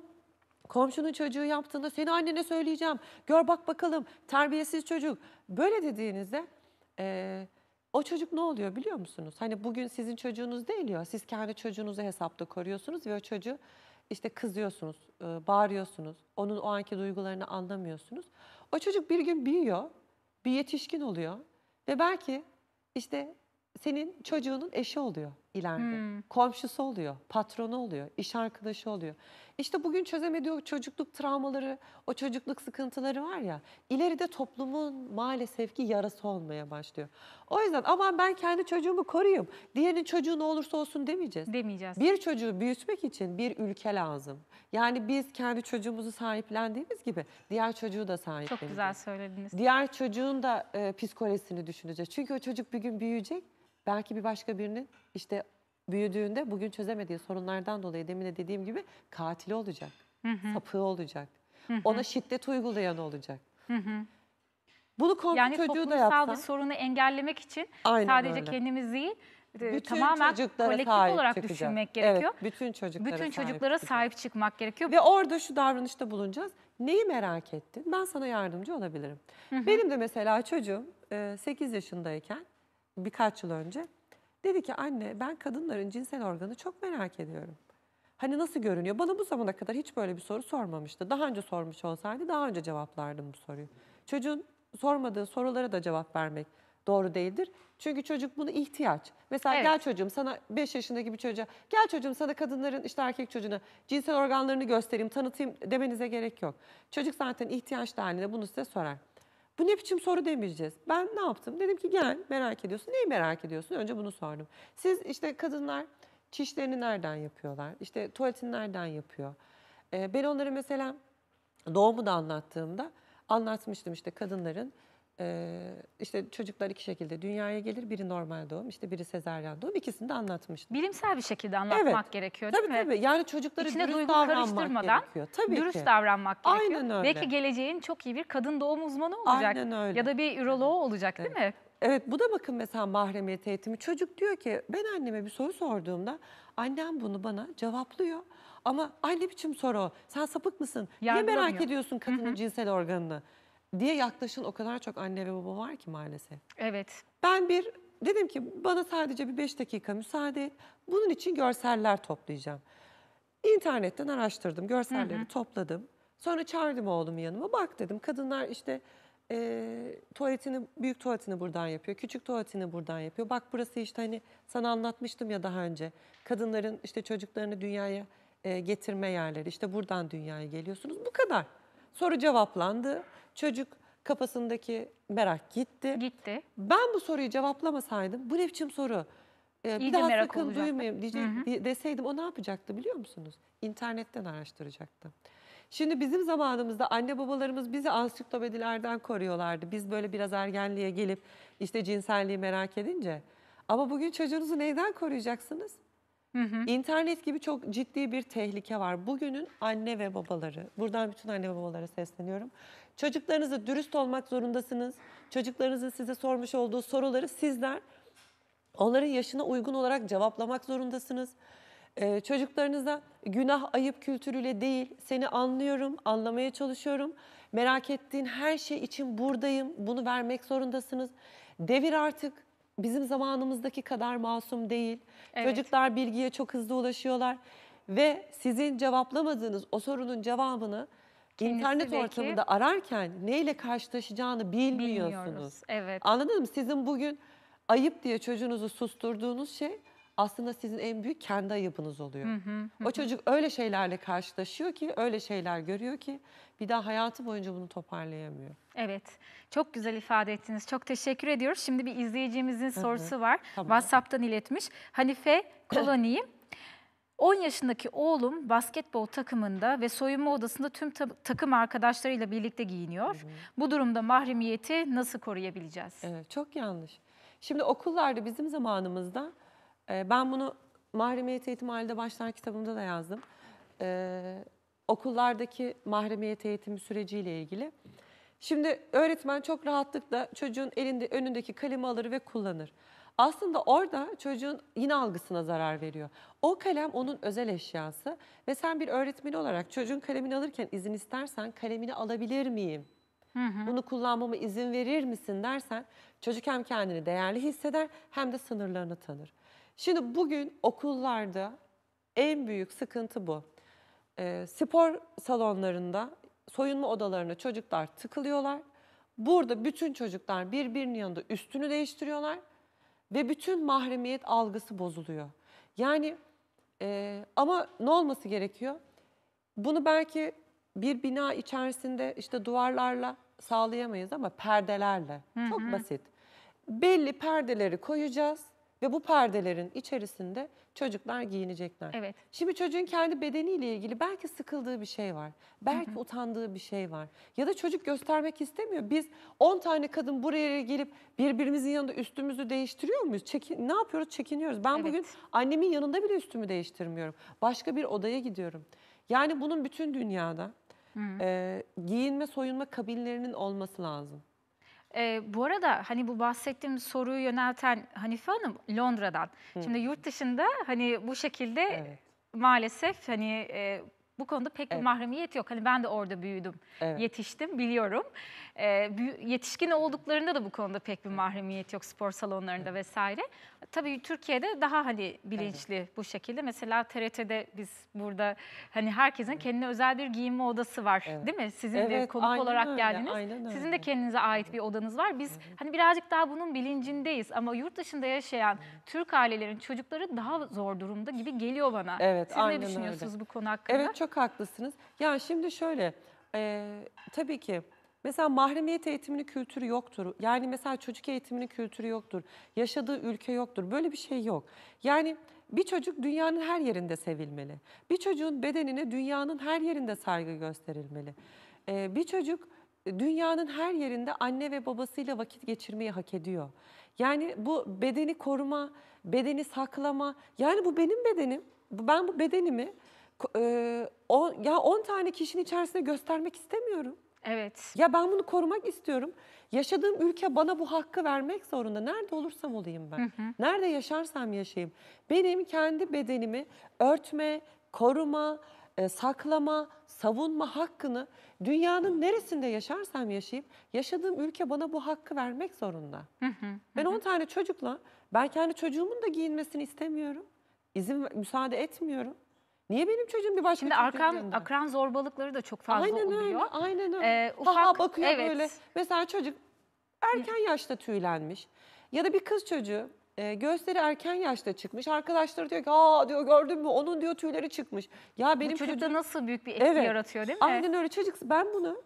komşunun çocuğu yaptığında seni annene söyleyeceğim. Gör bak bakalım terbiyesiz çocuk. Böyle dediğinizde e, o çocuk ne oluyor biliyor musunuz? Hani bugün sizin çocuğunuz değil ya. Siz kendi çocuğunuzu hesapta koruyorsunuz ve o çocuğu işte kızıyorsunuz, bağırıyorsunuz. Onun o anki duygularını anlamıyorsunuz. O çocuk bir gün büyüyor, bir yetişkin oluyor ve belki işte senin çocuğunun eşi oluyor ileride. Hmm. Komşusu oluyor, patronu oluyor, iş arkadaşı oluyor. İşte bugün çözemediği o çocukluk travmaları, o çocukluk sıkıntıları var ya ileride toplumun maalesef ki yarası olmaya başlıyor. O yüzden aman ben kendi çocuğumu koruyayım. Diğerinin çocuğu ne olursa olsun demeyeceğiz. Demeyeceğiz. Bir çocuğu büyütmek için bir ülke lazım. Yani biz kendi çocuğumuzu sahiplendiğimiz gibi diğer çocuğu da sahipleneceğiz. Çok güzel söylediniz. Diğer çocuğun da e, psikolojisini düşüneceğiz. Çünkü o çocuk bir gün büyüyecek Belki bir başka birinin işte büyüdüğünde bugün çözemediği sorunlardan dolayı demin de dediğim gibi katili olacak. Hı hı. Sapığı olacak. Hı hı. Ona şiddet uygulayan olacak. Hı hı. Bunu komşu yani çocuğu da yapsa. Yani toplumsal bir sorunu engellemek için Aynen sadece öyle. kendimiz değil e, bütün tamamen kolektif olarak çıkacak. düşünmek gerekiyor. Evet, bütün çocuklara, bütün çocuklara sahip, sahip çıkmak gerekiyor. Ve orada şu davranışta bulunacağız. Neyi merak ettin? Ben sana yardımcı olabilirim. Hı hı. Benim de mesela çocuğum 8 e, yaşındayken birkaç yıl önce. Dedi ki anne ben kadınların cinsel organı çok merak ediyorum. Hani nasıl görünüyor? Bana bu zamana kadar hiç böyle bir soru sormamıştı. Daha önce sormuş olsaydı daha önce cevaplardım bu soruyu. Çocuğun sormadığı sorulara da cevap vermek doğru değildir. Çünkü çocuk bunu ihtiyaç. Mesela evet. gel çocuğum sana 5 yaşındaki bir çocuğa gel çocuğum sana kadınların işte erkek çocuğuna cinsel organlarını göstereyim tanıtayım demenize gerek yok. Çocuk zaten ihtiyaç halinde bunu size sorar. Bu ne biçim soru demeyeceğiz. Ben ne yaptım? Dedim ki gel merak ediyorsun. Neyi merak ediyorsun? Önce bunu sordum. Siz işte kadınlar çişlerini nereden yapıyorlar? İşte tuvaletini nereden yapıyor? Ee, ben onları mesela doğumu da anlattığımda anlatmıştım işte kadınların ee, işte çocuklar iki şekilde dünyaya gelir. Biri normal doğum, işte biri sezaryen doğum. İkisini de anlatmıştım. Bilimsel bir şekilde anlatmak evet. gerekiyor değil tabii, mi? Tabii Yani çocuklara İçine dürüst duygu davranmak gerekiyor. Tabii dürüst ki. davranmak gerekiyor. Aynen öyle. Belki geleceğin çok iyi bir kadın doğum uzmanı olacak. Aynen öyle. Ya da bir üroloğu olacak evet. değil mi? Evet bu da bakın mesela mahremiyet eğitimi. Çocuk diyor ki ben anneme bir soru sorduğumda annem bunu bana cevaplıyor. Ama aynı biçim soru o? Sen sapık mısın? Niye merak ediyorsun kadının cinsel organını? diye yaklaşın o kadar çok anne ve baba var ki maalesef. Evet. Ben bir dedim ki bana sadece bir 5 dakika müsaade et. Bunun için görseller toplayacağım. İnternetten araştırdım, görselleri hı hı. topladım. Sonra çağırdım oğlumu yanıma. Bak dedim kadınlar işte e, tuvaletini, büyük tuvaletini buradan yapıyor, küçük tuvaletini buradan yapıyor. Bak burası işte hani sana anlatmıştım ya daha önce. Kadınların işte çocuklarını dünyaya e, getirme yerleri. İşte buradan dünyaya geliyorsunuz. Bu kadar. Soru cevaplandı. Çocuk kafasındaki merak gitti. Gitti. Ben bu soruyu cevaplamasaydım bu ne biçim soru? Ee, bir daha sakın olacaktı. duymayayım diyecek, Hı hı. deseydim o ne yapacaktı biliyor musunuz? İnternetten araştıracaktı. Şimdi bizim zamanımızda anne babalarımız bizi ansiklopedilerden koruyorlardı. Biz böyle biraz ergenliğe gelip işte cinselliği merak edince. Ama bugün çocuğunuzu neyden koruyacaksınız? Hı hı. İnternet gibi çok ciddi bir tehlike var. Bugünün anne ve babaları, buradan bütün anne ve babalara sesleniyorum. Çocuklarınızı dürüst olmak zorundasınız. Çocuklarınızın size sormuş olduğu soruları sizler onların yaşına uygun olarak cevaplamak zorundasınız. Ee, çocuklarınıza günah ayıp kültürüyle değil, seni anlıyorum, anlamaya çalışıyorum. Merak ettiğin her şey için buradayım, bunu vermek zorundasınız. Devir artık bizim zamanımızdaki kadar masum değil. Evet. Çocuklar bilgiye çok hızlı ulaşıyorlar ve sizin cevaplamadığınız o sorunun cevabını Kendisi internet ortamında ararken neyle karşılaşacağını bilmiyorsunuz. Bilmiyoruz, evet. Anladın mı? Sizin bugün ayıp diye çocuğunuzu susturduğunuz şey aslında sizin en büyük kendi ayıbınız oluyor. Hı hı, hı. O çocuk öyle şeylerle karşılaşıyor ki, öyle şeyler görüyor ki bir daha hayatı boyunca bunu toparlayamıyor. Evet, çok güzel ifade ettiniz. Çok teşekkür ediyoruz. Şimdi bir izleyicimizin hı hı. sorusu var. Tamam. WhatsApp'tan iletmiş. Hanife Koloni'yim. 10 *clears throat* yaşındaki oğlum basketbol takımında ve soyunma odasında tüm ta takım arkadaşlarıyla birlikte giyiniyor. Hı hı. Bu durumda mahremiyeti nasıl koruyabileceğiz? Evet, çok yanlış. Şimdi okullarda bizim zamanımızda ee, ben bunu mahremiyet eğitimi halinde başlar kitabımda da yazdım. Ee, okullardaki mahremiyet eğitimi süreciyle ilgili. Şimdi öğretmen çok rahatlıkla çocuğun elinde önündeki kalemi alır ve kullanır. Aslında orada çocuğun yine algısına zarar veriyor. O kalem onun özel eşyası ve sen bir öğretmen olarak çocuğun kalemini alırken izin istersen kalemini alabilir miyim? Hı hı. Bunu kullanmama izin verir misin dersen çocuk hem kendini değerli hisseder hem de sınırlarını tanır. Şimdi bugün okullarda en büyük sıkıntı bu. E, spor salonlarında soyunma odalarına çocuklar tıkılıyorlar. Burada bütün çocuklar birbirinin yanında üstünü değiştiriyorlar ve bütün mahremiyet algısı bozuluyor. Yani e, ama ne olması gerekiyor? Bunu belki bir bina içerisinde işte duvarlarla sağlayamayız ama perdelerle. Hı hı. Çok basit. Belli perdeleri koyacağız ve bu perdelerin içerisinde çocuklar giyinecekler. Evet. Şimdi çocuğun kendi bedeniyle ilgili belki sıkıldığı bir şey var. Belki Hı-hı. utandığı bir şey var. Ya da çocuk göstermek istemiyor. Biz 10 tane kadın buraya gelip birbirimizin yanında üstümüzü değiştiriyor muyuz? Çekin, ne yapıyoruz? Çekiniyoruz. Ben evet. bugün annemin yanında bile üstümü değiştirmiyorum. Başka bir odaya gidiyorum. Yani bunun bütün dünyada e, giyinme soyunma kabinlerinin olması lazım. E, bu arada hani bu bahsettiğim soruyu yönelten Hanife Hanım Londra'dan. Hı. Şimdi yurt dışında hani bu şekilde evet. maalesef hani e, bu konuda pek evet. bir mahremiyet yok. Hani ben de orada büyüdüm, evet. yetiştim biliyorum. E, yetişkin olduklarında da bu konuda pek bir mahremiyet yok spor salonlarında evet. vesaire. Tabii Türkiye'de daha hani bilinçli evet. bu şekilde. Mesela TRT'de biz burada hani herkesin kendine özel bir giyinme odası var evet. değil mi? Sizin evet, de konuk olarak öyle, geldiniz. Sizin de kendinize ait bir odanız var. Biz evet. hani birazcık daha bunun bilincindeyiz ama yurt dışında yaşayan evet. Türk ailelerin çocukları daha zor durumda gibi geliyor bana. Evet, Siz ne düşünüyorsunuz öyle. bu konu hakkında? Evet çok çok haklısınız. Yani şimdi şöyle, e, tabii ki mesela mahremiyet eğitiminin kültürü yoktur. Yani mesela çocuk eğitiminin kültürü yoktur. Yaşadığı ülke yoktur. Böyle bir şey yok. Yani bir çocuk dünyanın her yerinde sevilmeli. Bir çocuğun bedenine dünyanın her yerinde saygı gösterilmeli. E, bir çocuk dünyanın her yerinde anne ve babasıyla vakit geçirmeyi hak ediyor. Yani bu bedeni koruma, bedeni saklama. Yani bu benim bedenim. Ben bu bedenimi e, o, ya 10 tane kişinin içerisinde göstermek istemiyorum. Evet. Ya ben bunu korumak istiyorum. Yaşadığım ülke bana bu hakkı vermek zorunda. Nerede olursam olayım ben. Hı hı. Nerede yaşarsam yaşayayım. Benim kendi bedenimi örtme, koruma, e, saklama, savunma hakkını dünyanın neresinde yaşarsam yaşayayım yaşadığım ülke bana bu hakkı vermek zorunda. Hı hı. ben 10 tane çocukla ben kendi çocuğumun da giyinmesini istemiyorum. İzin müsaade etmiyorum. Niye benim çocuğum bir başka Şimdi arkan, yanında? akran zorbalıkları da çok fazla aynen oluyor. Öyle, aynen öyle. Ee, ufak, Daha bakıyor evet. böyle. Mesela çocuk erken yaşta tüylenmiş. Ya da bir kız çocuğu e, gösteri erken yaşta çıkmış. Arkadaşları diyor ki aa diyor gördün mü onun diyor tüyleri çıkmış. Ya benim Bu çocukta çocuğum... nasıl büyük bir etki evet, yaratıyor değil mi? Aynen öyle çocuk ben bunu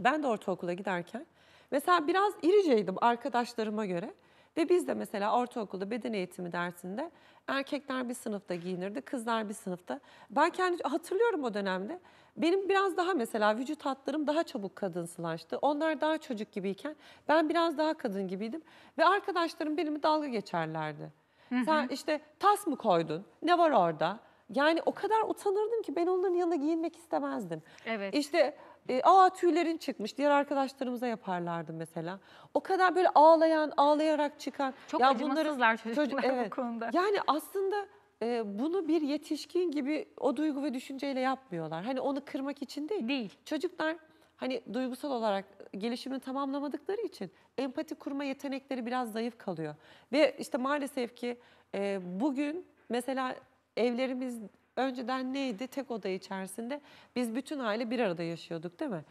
ben de ortaokula giderken mesela biraz iriceydim arkadaşlarıma göre. Ve biz de mesela ortaokulda beden eğitimi dersinde erkekler bir sınıfta giyinirdi, kızlar bir sınıfta. Ben kendi hatırlıyorum o dönemde. Benim biraz daha mesela vücut hatlarım daha çabuk kadınsılaştı. Onlar daha çocuk gibiyken ben biraz daha kadın gibiydim. Ve arkadaşlarım benimle dalga geçerlerdi. Hı hı. Sen işte tas mı koydun? Ne var orada? Yani o kadar utanırdım ki ben onların yanına giyinmek istemezdim. Evet. İşte e, aa tüylerin çıkmış. Diğer arkadaşlarımıza yaparlardı mesela. O kadar böyle ağlayan, ağlayarak çıkan. Çok ya acımasızlar çocuklar çocuk, evet. bu konuda. Yani aslında e, bunu bir yetişkin gibi o duygu ve düşünceyle yapmıyorlar. Hani onu kırmak için değil. Değil. Çocuklar hani duygusal olarak gelişimini tamamlamadıkları için empati kurma yetenekleri biraz zayıf kalıyor. Ve işte maalesef ki e, bugün mesela evlerimiz önceden neydi? Tek oda içerisinde biz bütün aile bir arada yaşıyorduk değil mi?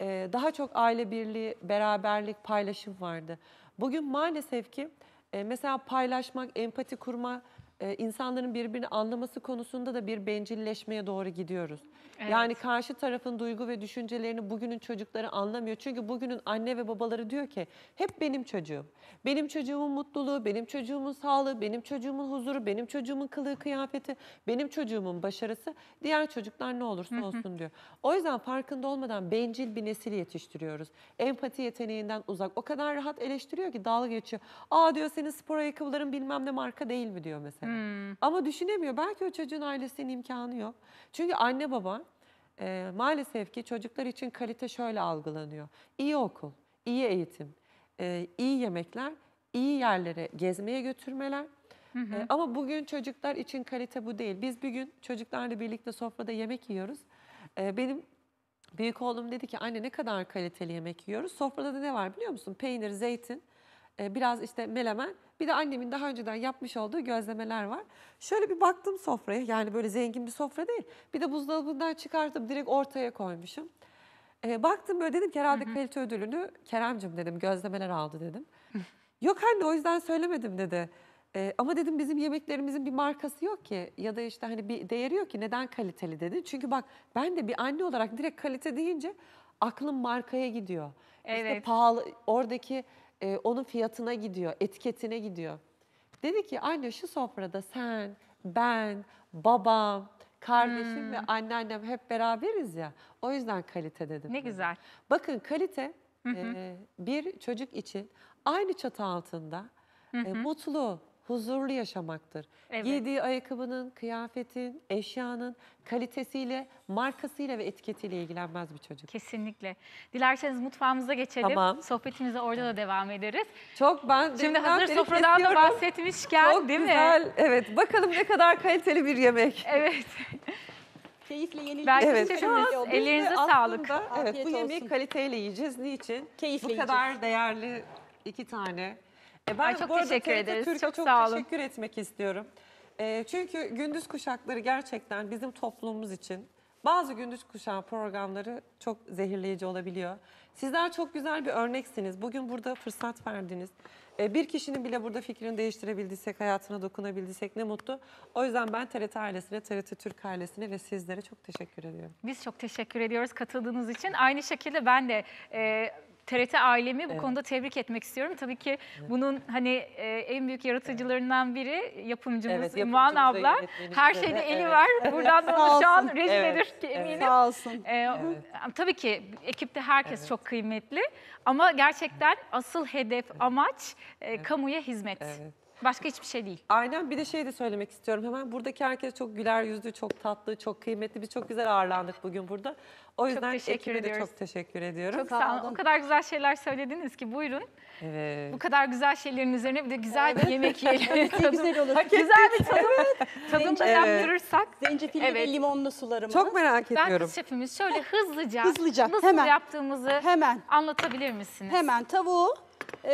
Ee, daha çok aile birliği, beraberlik, paylaşım vardı. Bugün maalesef ki e, mesela paylaşmak, empati kurma e, insanların birbirini anlaması konusunda da bir bencilleşmeye doğru gidiyoruz. Evet. Yani karşı tarafın duygu ve düşüncelerini bugünün çocukları anlamıyor. Çünkü bugünün anne ve babaları diyor ki hep benim çocuğum. Benim çocuğumun mutluluğu, benim çocuğumun sağlığı, benim çocuğumun huzuru, benim çocuğumun kılığı kıyafeti, benim çocuğumun başarısı diğer çocuklar ne olursa olsun diyor. O yüzden farkında olmadan bencil bir nesil yetiştiriyoruz. Empati yeteneğinden uzak. O kadar rahat eleştiriyor ki dalga geçiyor. Aa diyor senin spor ayakkabıların bilmem ne marka değil mi diyor mesela mesela. Hmm. Ama düşünemiyor. Belki o çocuğun ailesinin imkanı yok. Çünkü anne baba e, maalesef ki çocuklar için kalite şöyle algılanıyor. İyi okul, iyi eğitim, e, iyi yemekler, iyi yerlere gezmeye götürmeler. Hı hı. E, ama bugün çocuklar için kalite bu değil. Biz bir gün çocuklarla birlikte sofrada yemek yiyoruz. E, benim büyük oğlum dedi ki anne ne kadar kaliteli yemek yiyoruz. Sofrada da ne var biliyor musun? Peynir, zeytin, e, biraz işte melemen bir de annemin daha önceden yapmış olduğu gözlemeler var. Şöyle bir baktım sofraya. Yani böyle zengin bir sofra değil. Bir de buzdolabından çıkartıp direkt ortaya koymuşum. E, baktım böyle dedim ki herhalde hı hı. kalite ödülünü Kerem'cim dedim gözlemeler aldı dedim. *laughs* yok anne o yüzden söylemedim dedi. E, ama dedim bizim yemeklerimizin bir markası yok ki ya da işte hani bir değeri yok ki neden kaliteli dedi. Çünkü bak ben de bir anne olarak direkt kalite deyince aklım markaya gidiyor. Evet. İşte pahalı oradaki e, onun fiyatına gidiyor, etiketine gidiyor. Dedi ki anne şu sofrada sen, ben, babam, kardeşim hmm. ve anneannem hep beraberiz ya. O yüzden kalite dedim. Ne dedi. güzel. Bakın kalite E, bir çocuk için aynı çatı altında E, mutlu, huzurlu yaşamaktır. Evet. Giydiği ayakkabının, kıyafetin, eşyanın kalitesiyle, markasıyla ve etiketiyle ilgilenmez bir çocuk. Kesinlikle. Dilerseniz mutfağımıza geçelim. Tamam. Sohbetimize orada da devam ederiz. Çok ben Şimdi hazır sofradan da bahsetmişken Çok değil güzel. mi? Evet. Bakalım ne kadar kaliteli bir yemek. Evet. Keyifle yenilecek. Belki evet, şefimiz ellerinize sağlık. Evet, bu yemeği olsun. kaliteyle yiyeceğiz. Niçin? Keyifle Bu kadar değerli iki tane e ben Ay, çok bu arada teşekkür TRT ederiz. Türk'e Çok çok sağ olun. teşekkür etmek istiyorum. E, çünkü gündüz kuşakları gerçekten bizim toplumumuz için bazı gündüz kuşağı programları çok zehirleyici olabiliyor. Sizler çok güzel bir örneksiniz. Bugün burada fırsat verdiniz. E, bir kişinin bile burada fikrini değiştirebildiysek, hayatına dokunabildiysek ne mutlu. O yüzden ben TRT ailesine, TRT Türk ailesine ve sizlere çok teşekkür ediyorum. Biz çok teşekkür ediyoruz katıldığınız için. Aynı şekilde ben de e, TRT ailemi bu evet. konuda tebrik etmek istiyorum. Tabii ki evet. bunun hani e, en büyük yaratıcılarından biri yapımcımız, evet, yapımcımız abla. Her şeyde eli evet. var. Buradan da onu şu an rejidedir evet. eminim. Sağ olsun. Ee, evet. Tabii ki ekipte herkes evet. çok kıymetli ama gerçekten asıl hedef, amaç e, kamuya hizmet. Evet. Başka hiçbir şey değil. Aynen bir de şey de söylemek istiyorum hemen. Buradaki herkes çok güler yüzlü, çok tatlı, çok kıymetli. Biz çok güzel ağırlandık bugün burada. O yüzden teşekkür ekibe de çok teşekkür ediyorum. Çok sağ olun. O kadar güzel şeyler söylediniz ki buyurun. Evet. Bu kadar güzel şeylerin üzerine bir de güzel bir yemek yiyelim. *laughs* Ne Tadım- güzel olur. güzel bir tadım, Tadım Evet. yaptırırsak. zencefil Evet. ve limonlu sularımız. Çok merak Ben ediyorum. kız şefimiz şöyle hızlıca, Hızlıca, nasıl hemen. yaptığımızı Hemen. anlatabilir misiniz? Hemen tavuğu e,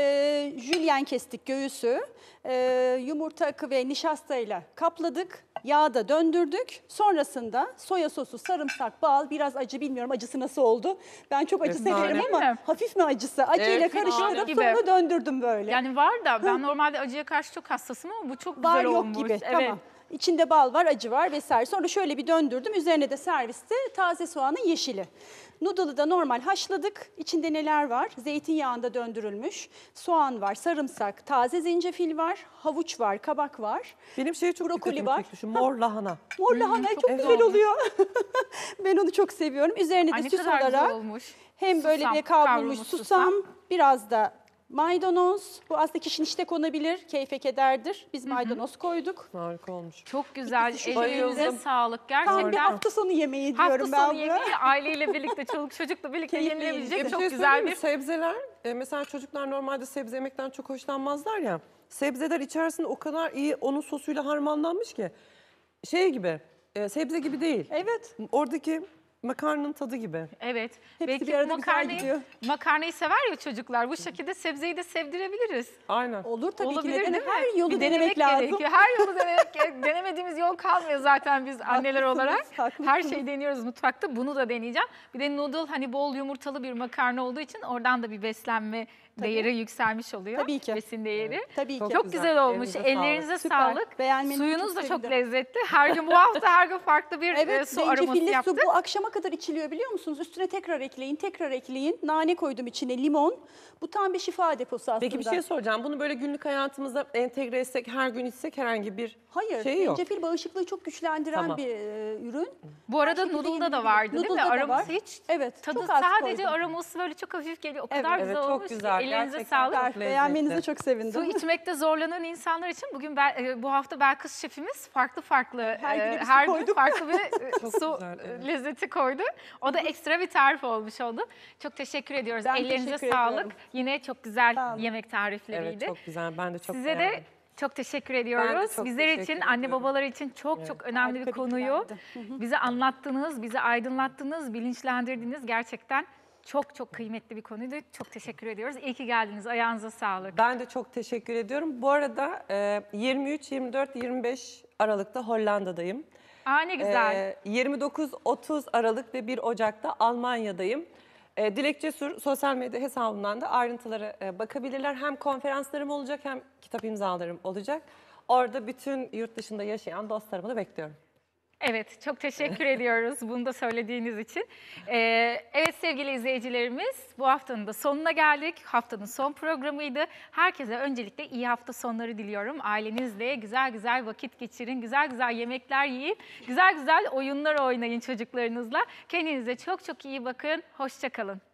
jülyen kestik göğüsü. E, yumurta akı ve nişastayla kapladık. Yağda döndürdük. Sonrasında soya sosu, sarımsak, bal, biraz acı bilmiyorum acısı nasıl oldu. Ben çok acı Efsane. severim ama mi? hafif mi acısı? Acıyla Evet, karıştırıp gibi. döndürdüm böyle. Yani var da ben normalde acıya karşı çok hassasım ama bu çok güzel var yok olmuş. gibi. Tamam. İçinde bal var, acı var vesaire. Sonra şöyle bir döndürdüm. Üzerine de serviste taze soğanın yeşili. Noodle'ı da normal haşladık. İçinde neler var? Zeytinyağında döndürülmüş. Soğan var, sarımsak, taze zencefil var, havuç var, kabak var. Benim şeyi çok brokoli var. Şu mor lahana. *laughs* Mor lahana hmm, çok, çok güzel oluyor. *laughs* ben onu çok seviyorum. Üzerine de Ay, süs olarak. Olmuş. Hem susam, böyle kavrulmuş susam, susam, biraz da Maydanoz, bu aslında işte konabilir, keyfe kederdir. Biz maydanoz koyduk. Harika olmuş. Çok güzel. İkisi şu Elinize şekilde. sağlık. Tam bir hafta sonu yemeği hafta diyorum ben sonu yemeği aileyle birlikte, çoluk çocukla birlikte Keyifle yenilebilecek yiyeceğiz. çok şey güzel bir... Sebzeler, e, mesela çocuklar normalde sebze yemekten çok hoşlanmazlar ya. Sebzeler içerisinde o kadar iyi onun sosuyla harmanlanmış ki. Şey gibi, e, sebze gibi değil. Evet. Oradaki Makarnanın tadı gibi. Evet. Hepsi Belki bir arada güzel makarnayı, gidiyor. makarnayı sever ya çocuklar. Bu şekilde sebzeyi de sevdirebiliriz. Aynen. Olur tabii Olabilir, ki. değil her yolu Bir denemek, lazım. gerekiyor. Her yolu denemek gerek. *laughs* Denemediğimiz yol kalmıyor zaten biz anneler olarak. haklısınız. Her şeyi deniyoruz mutfakta. Bunu da deneyeceğim. Bir de noodle hani bol yumurtalı bir makarna olduğu için oradan da bir beslenme Tabii. değeri yükselmiş oluyor. Tabii ki. Besin değeri. Evet. Tabii ki. Çok, güzel, güzel olmuş. Ellerinize sağlık. sağlık. Beğenmeni Suyunuz da çok lezzetli. Her gün bu hafta her gün farklı bir evet, e, su aroması yaptık. su bu akşama kadar içiliyor biliyor musunuz? Üstüne tekrar ekleyin, tekrar ekleyin. Nane koydum içine, limon. Bu tam bir şifa deposu aslında. Peki bir şey soracağım. Bunu böyle günlük hayatımıza entegre etsek, her gün içsek herhangi bir Hayır, şey yok. Hayır. bağışıklığı çok güçlendiren tamam. bir e, ürün. Bu arada noodle'da da vardı noodle'da değil mi? Aroması hiç. Evet. Tadı sadece aroması böyle çok hafif geliyor. O kadar güzel olmuş. Çok güzel Ellerinize sağlık. Tarif Beğenmenize çok sevindim. Su içmekte zorlanan insanlar için bugün ben, e, bu hafta Belkıs şefimiz farklı farklı her, e, gün, her gün farklı bir *laughs* e, su güzel, e, evet. lezzeti koydu. O da ekstra bir tarif olmuş oldu. Çok teşekkür ediyoruz. Ben Ellerinize teşekkür sağlık. Ediyorum. Yine çok güzel yemek tarifleriydi. Evet çok güzel. Ben de çok Size beğendim. de çok teşekkür ediyoruz. Çok Bizler teşekkür için, ediyorum. anne babalar için çok evet. çok önemli Harika bir konuyu bize anlattınız, bizi aydınlattınız, bilinçlendirdiniz. Gerçekten çok çok kıymetli bir konuydu. Çok teşekkür ediyoruz. İyi ki geldiniz. Ayağınıza sağlık. Ben de çok teşekkür ediyorum. Bu arada 23, 24, 25 Aralık'ta Hollanda'dayım. Aa ne güzel. 29-30 e, Aralık ve 1 Ocak'ta Almanya'dayım. E, Dilek Cesur sosyal medya hesabından da ayrıntılara e, bakabilirler. Hem konferanslarım olacak hem kitap imzalarım olacak. Orada bütün yurt dışında yaşayan dostlarımı da bekliyorum. Evet, çok teşekkür *laughs* ediyoruz bunu da söylediğiniz için. Ee, evet sevgili izleyicilerimiz, bu haftanın da sonuna geldik. Haftanın son programıydı. Herkese öncelikle iyi hafta sonları diliyorum. Ailenizle güzel güzel vakit geçirin, güzel güzel yemekler yiyin, güzel güzel oyunlar oynayın çocuklarınızla. Kendinize çok çok iyi bakın, hoşçakalın.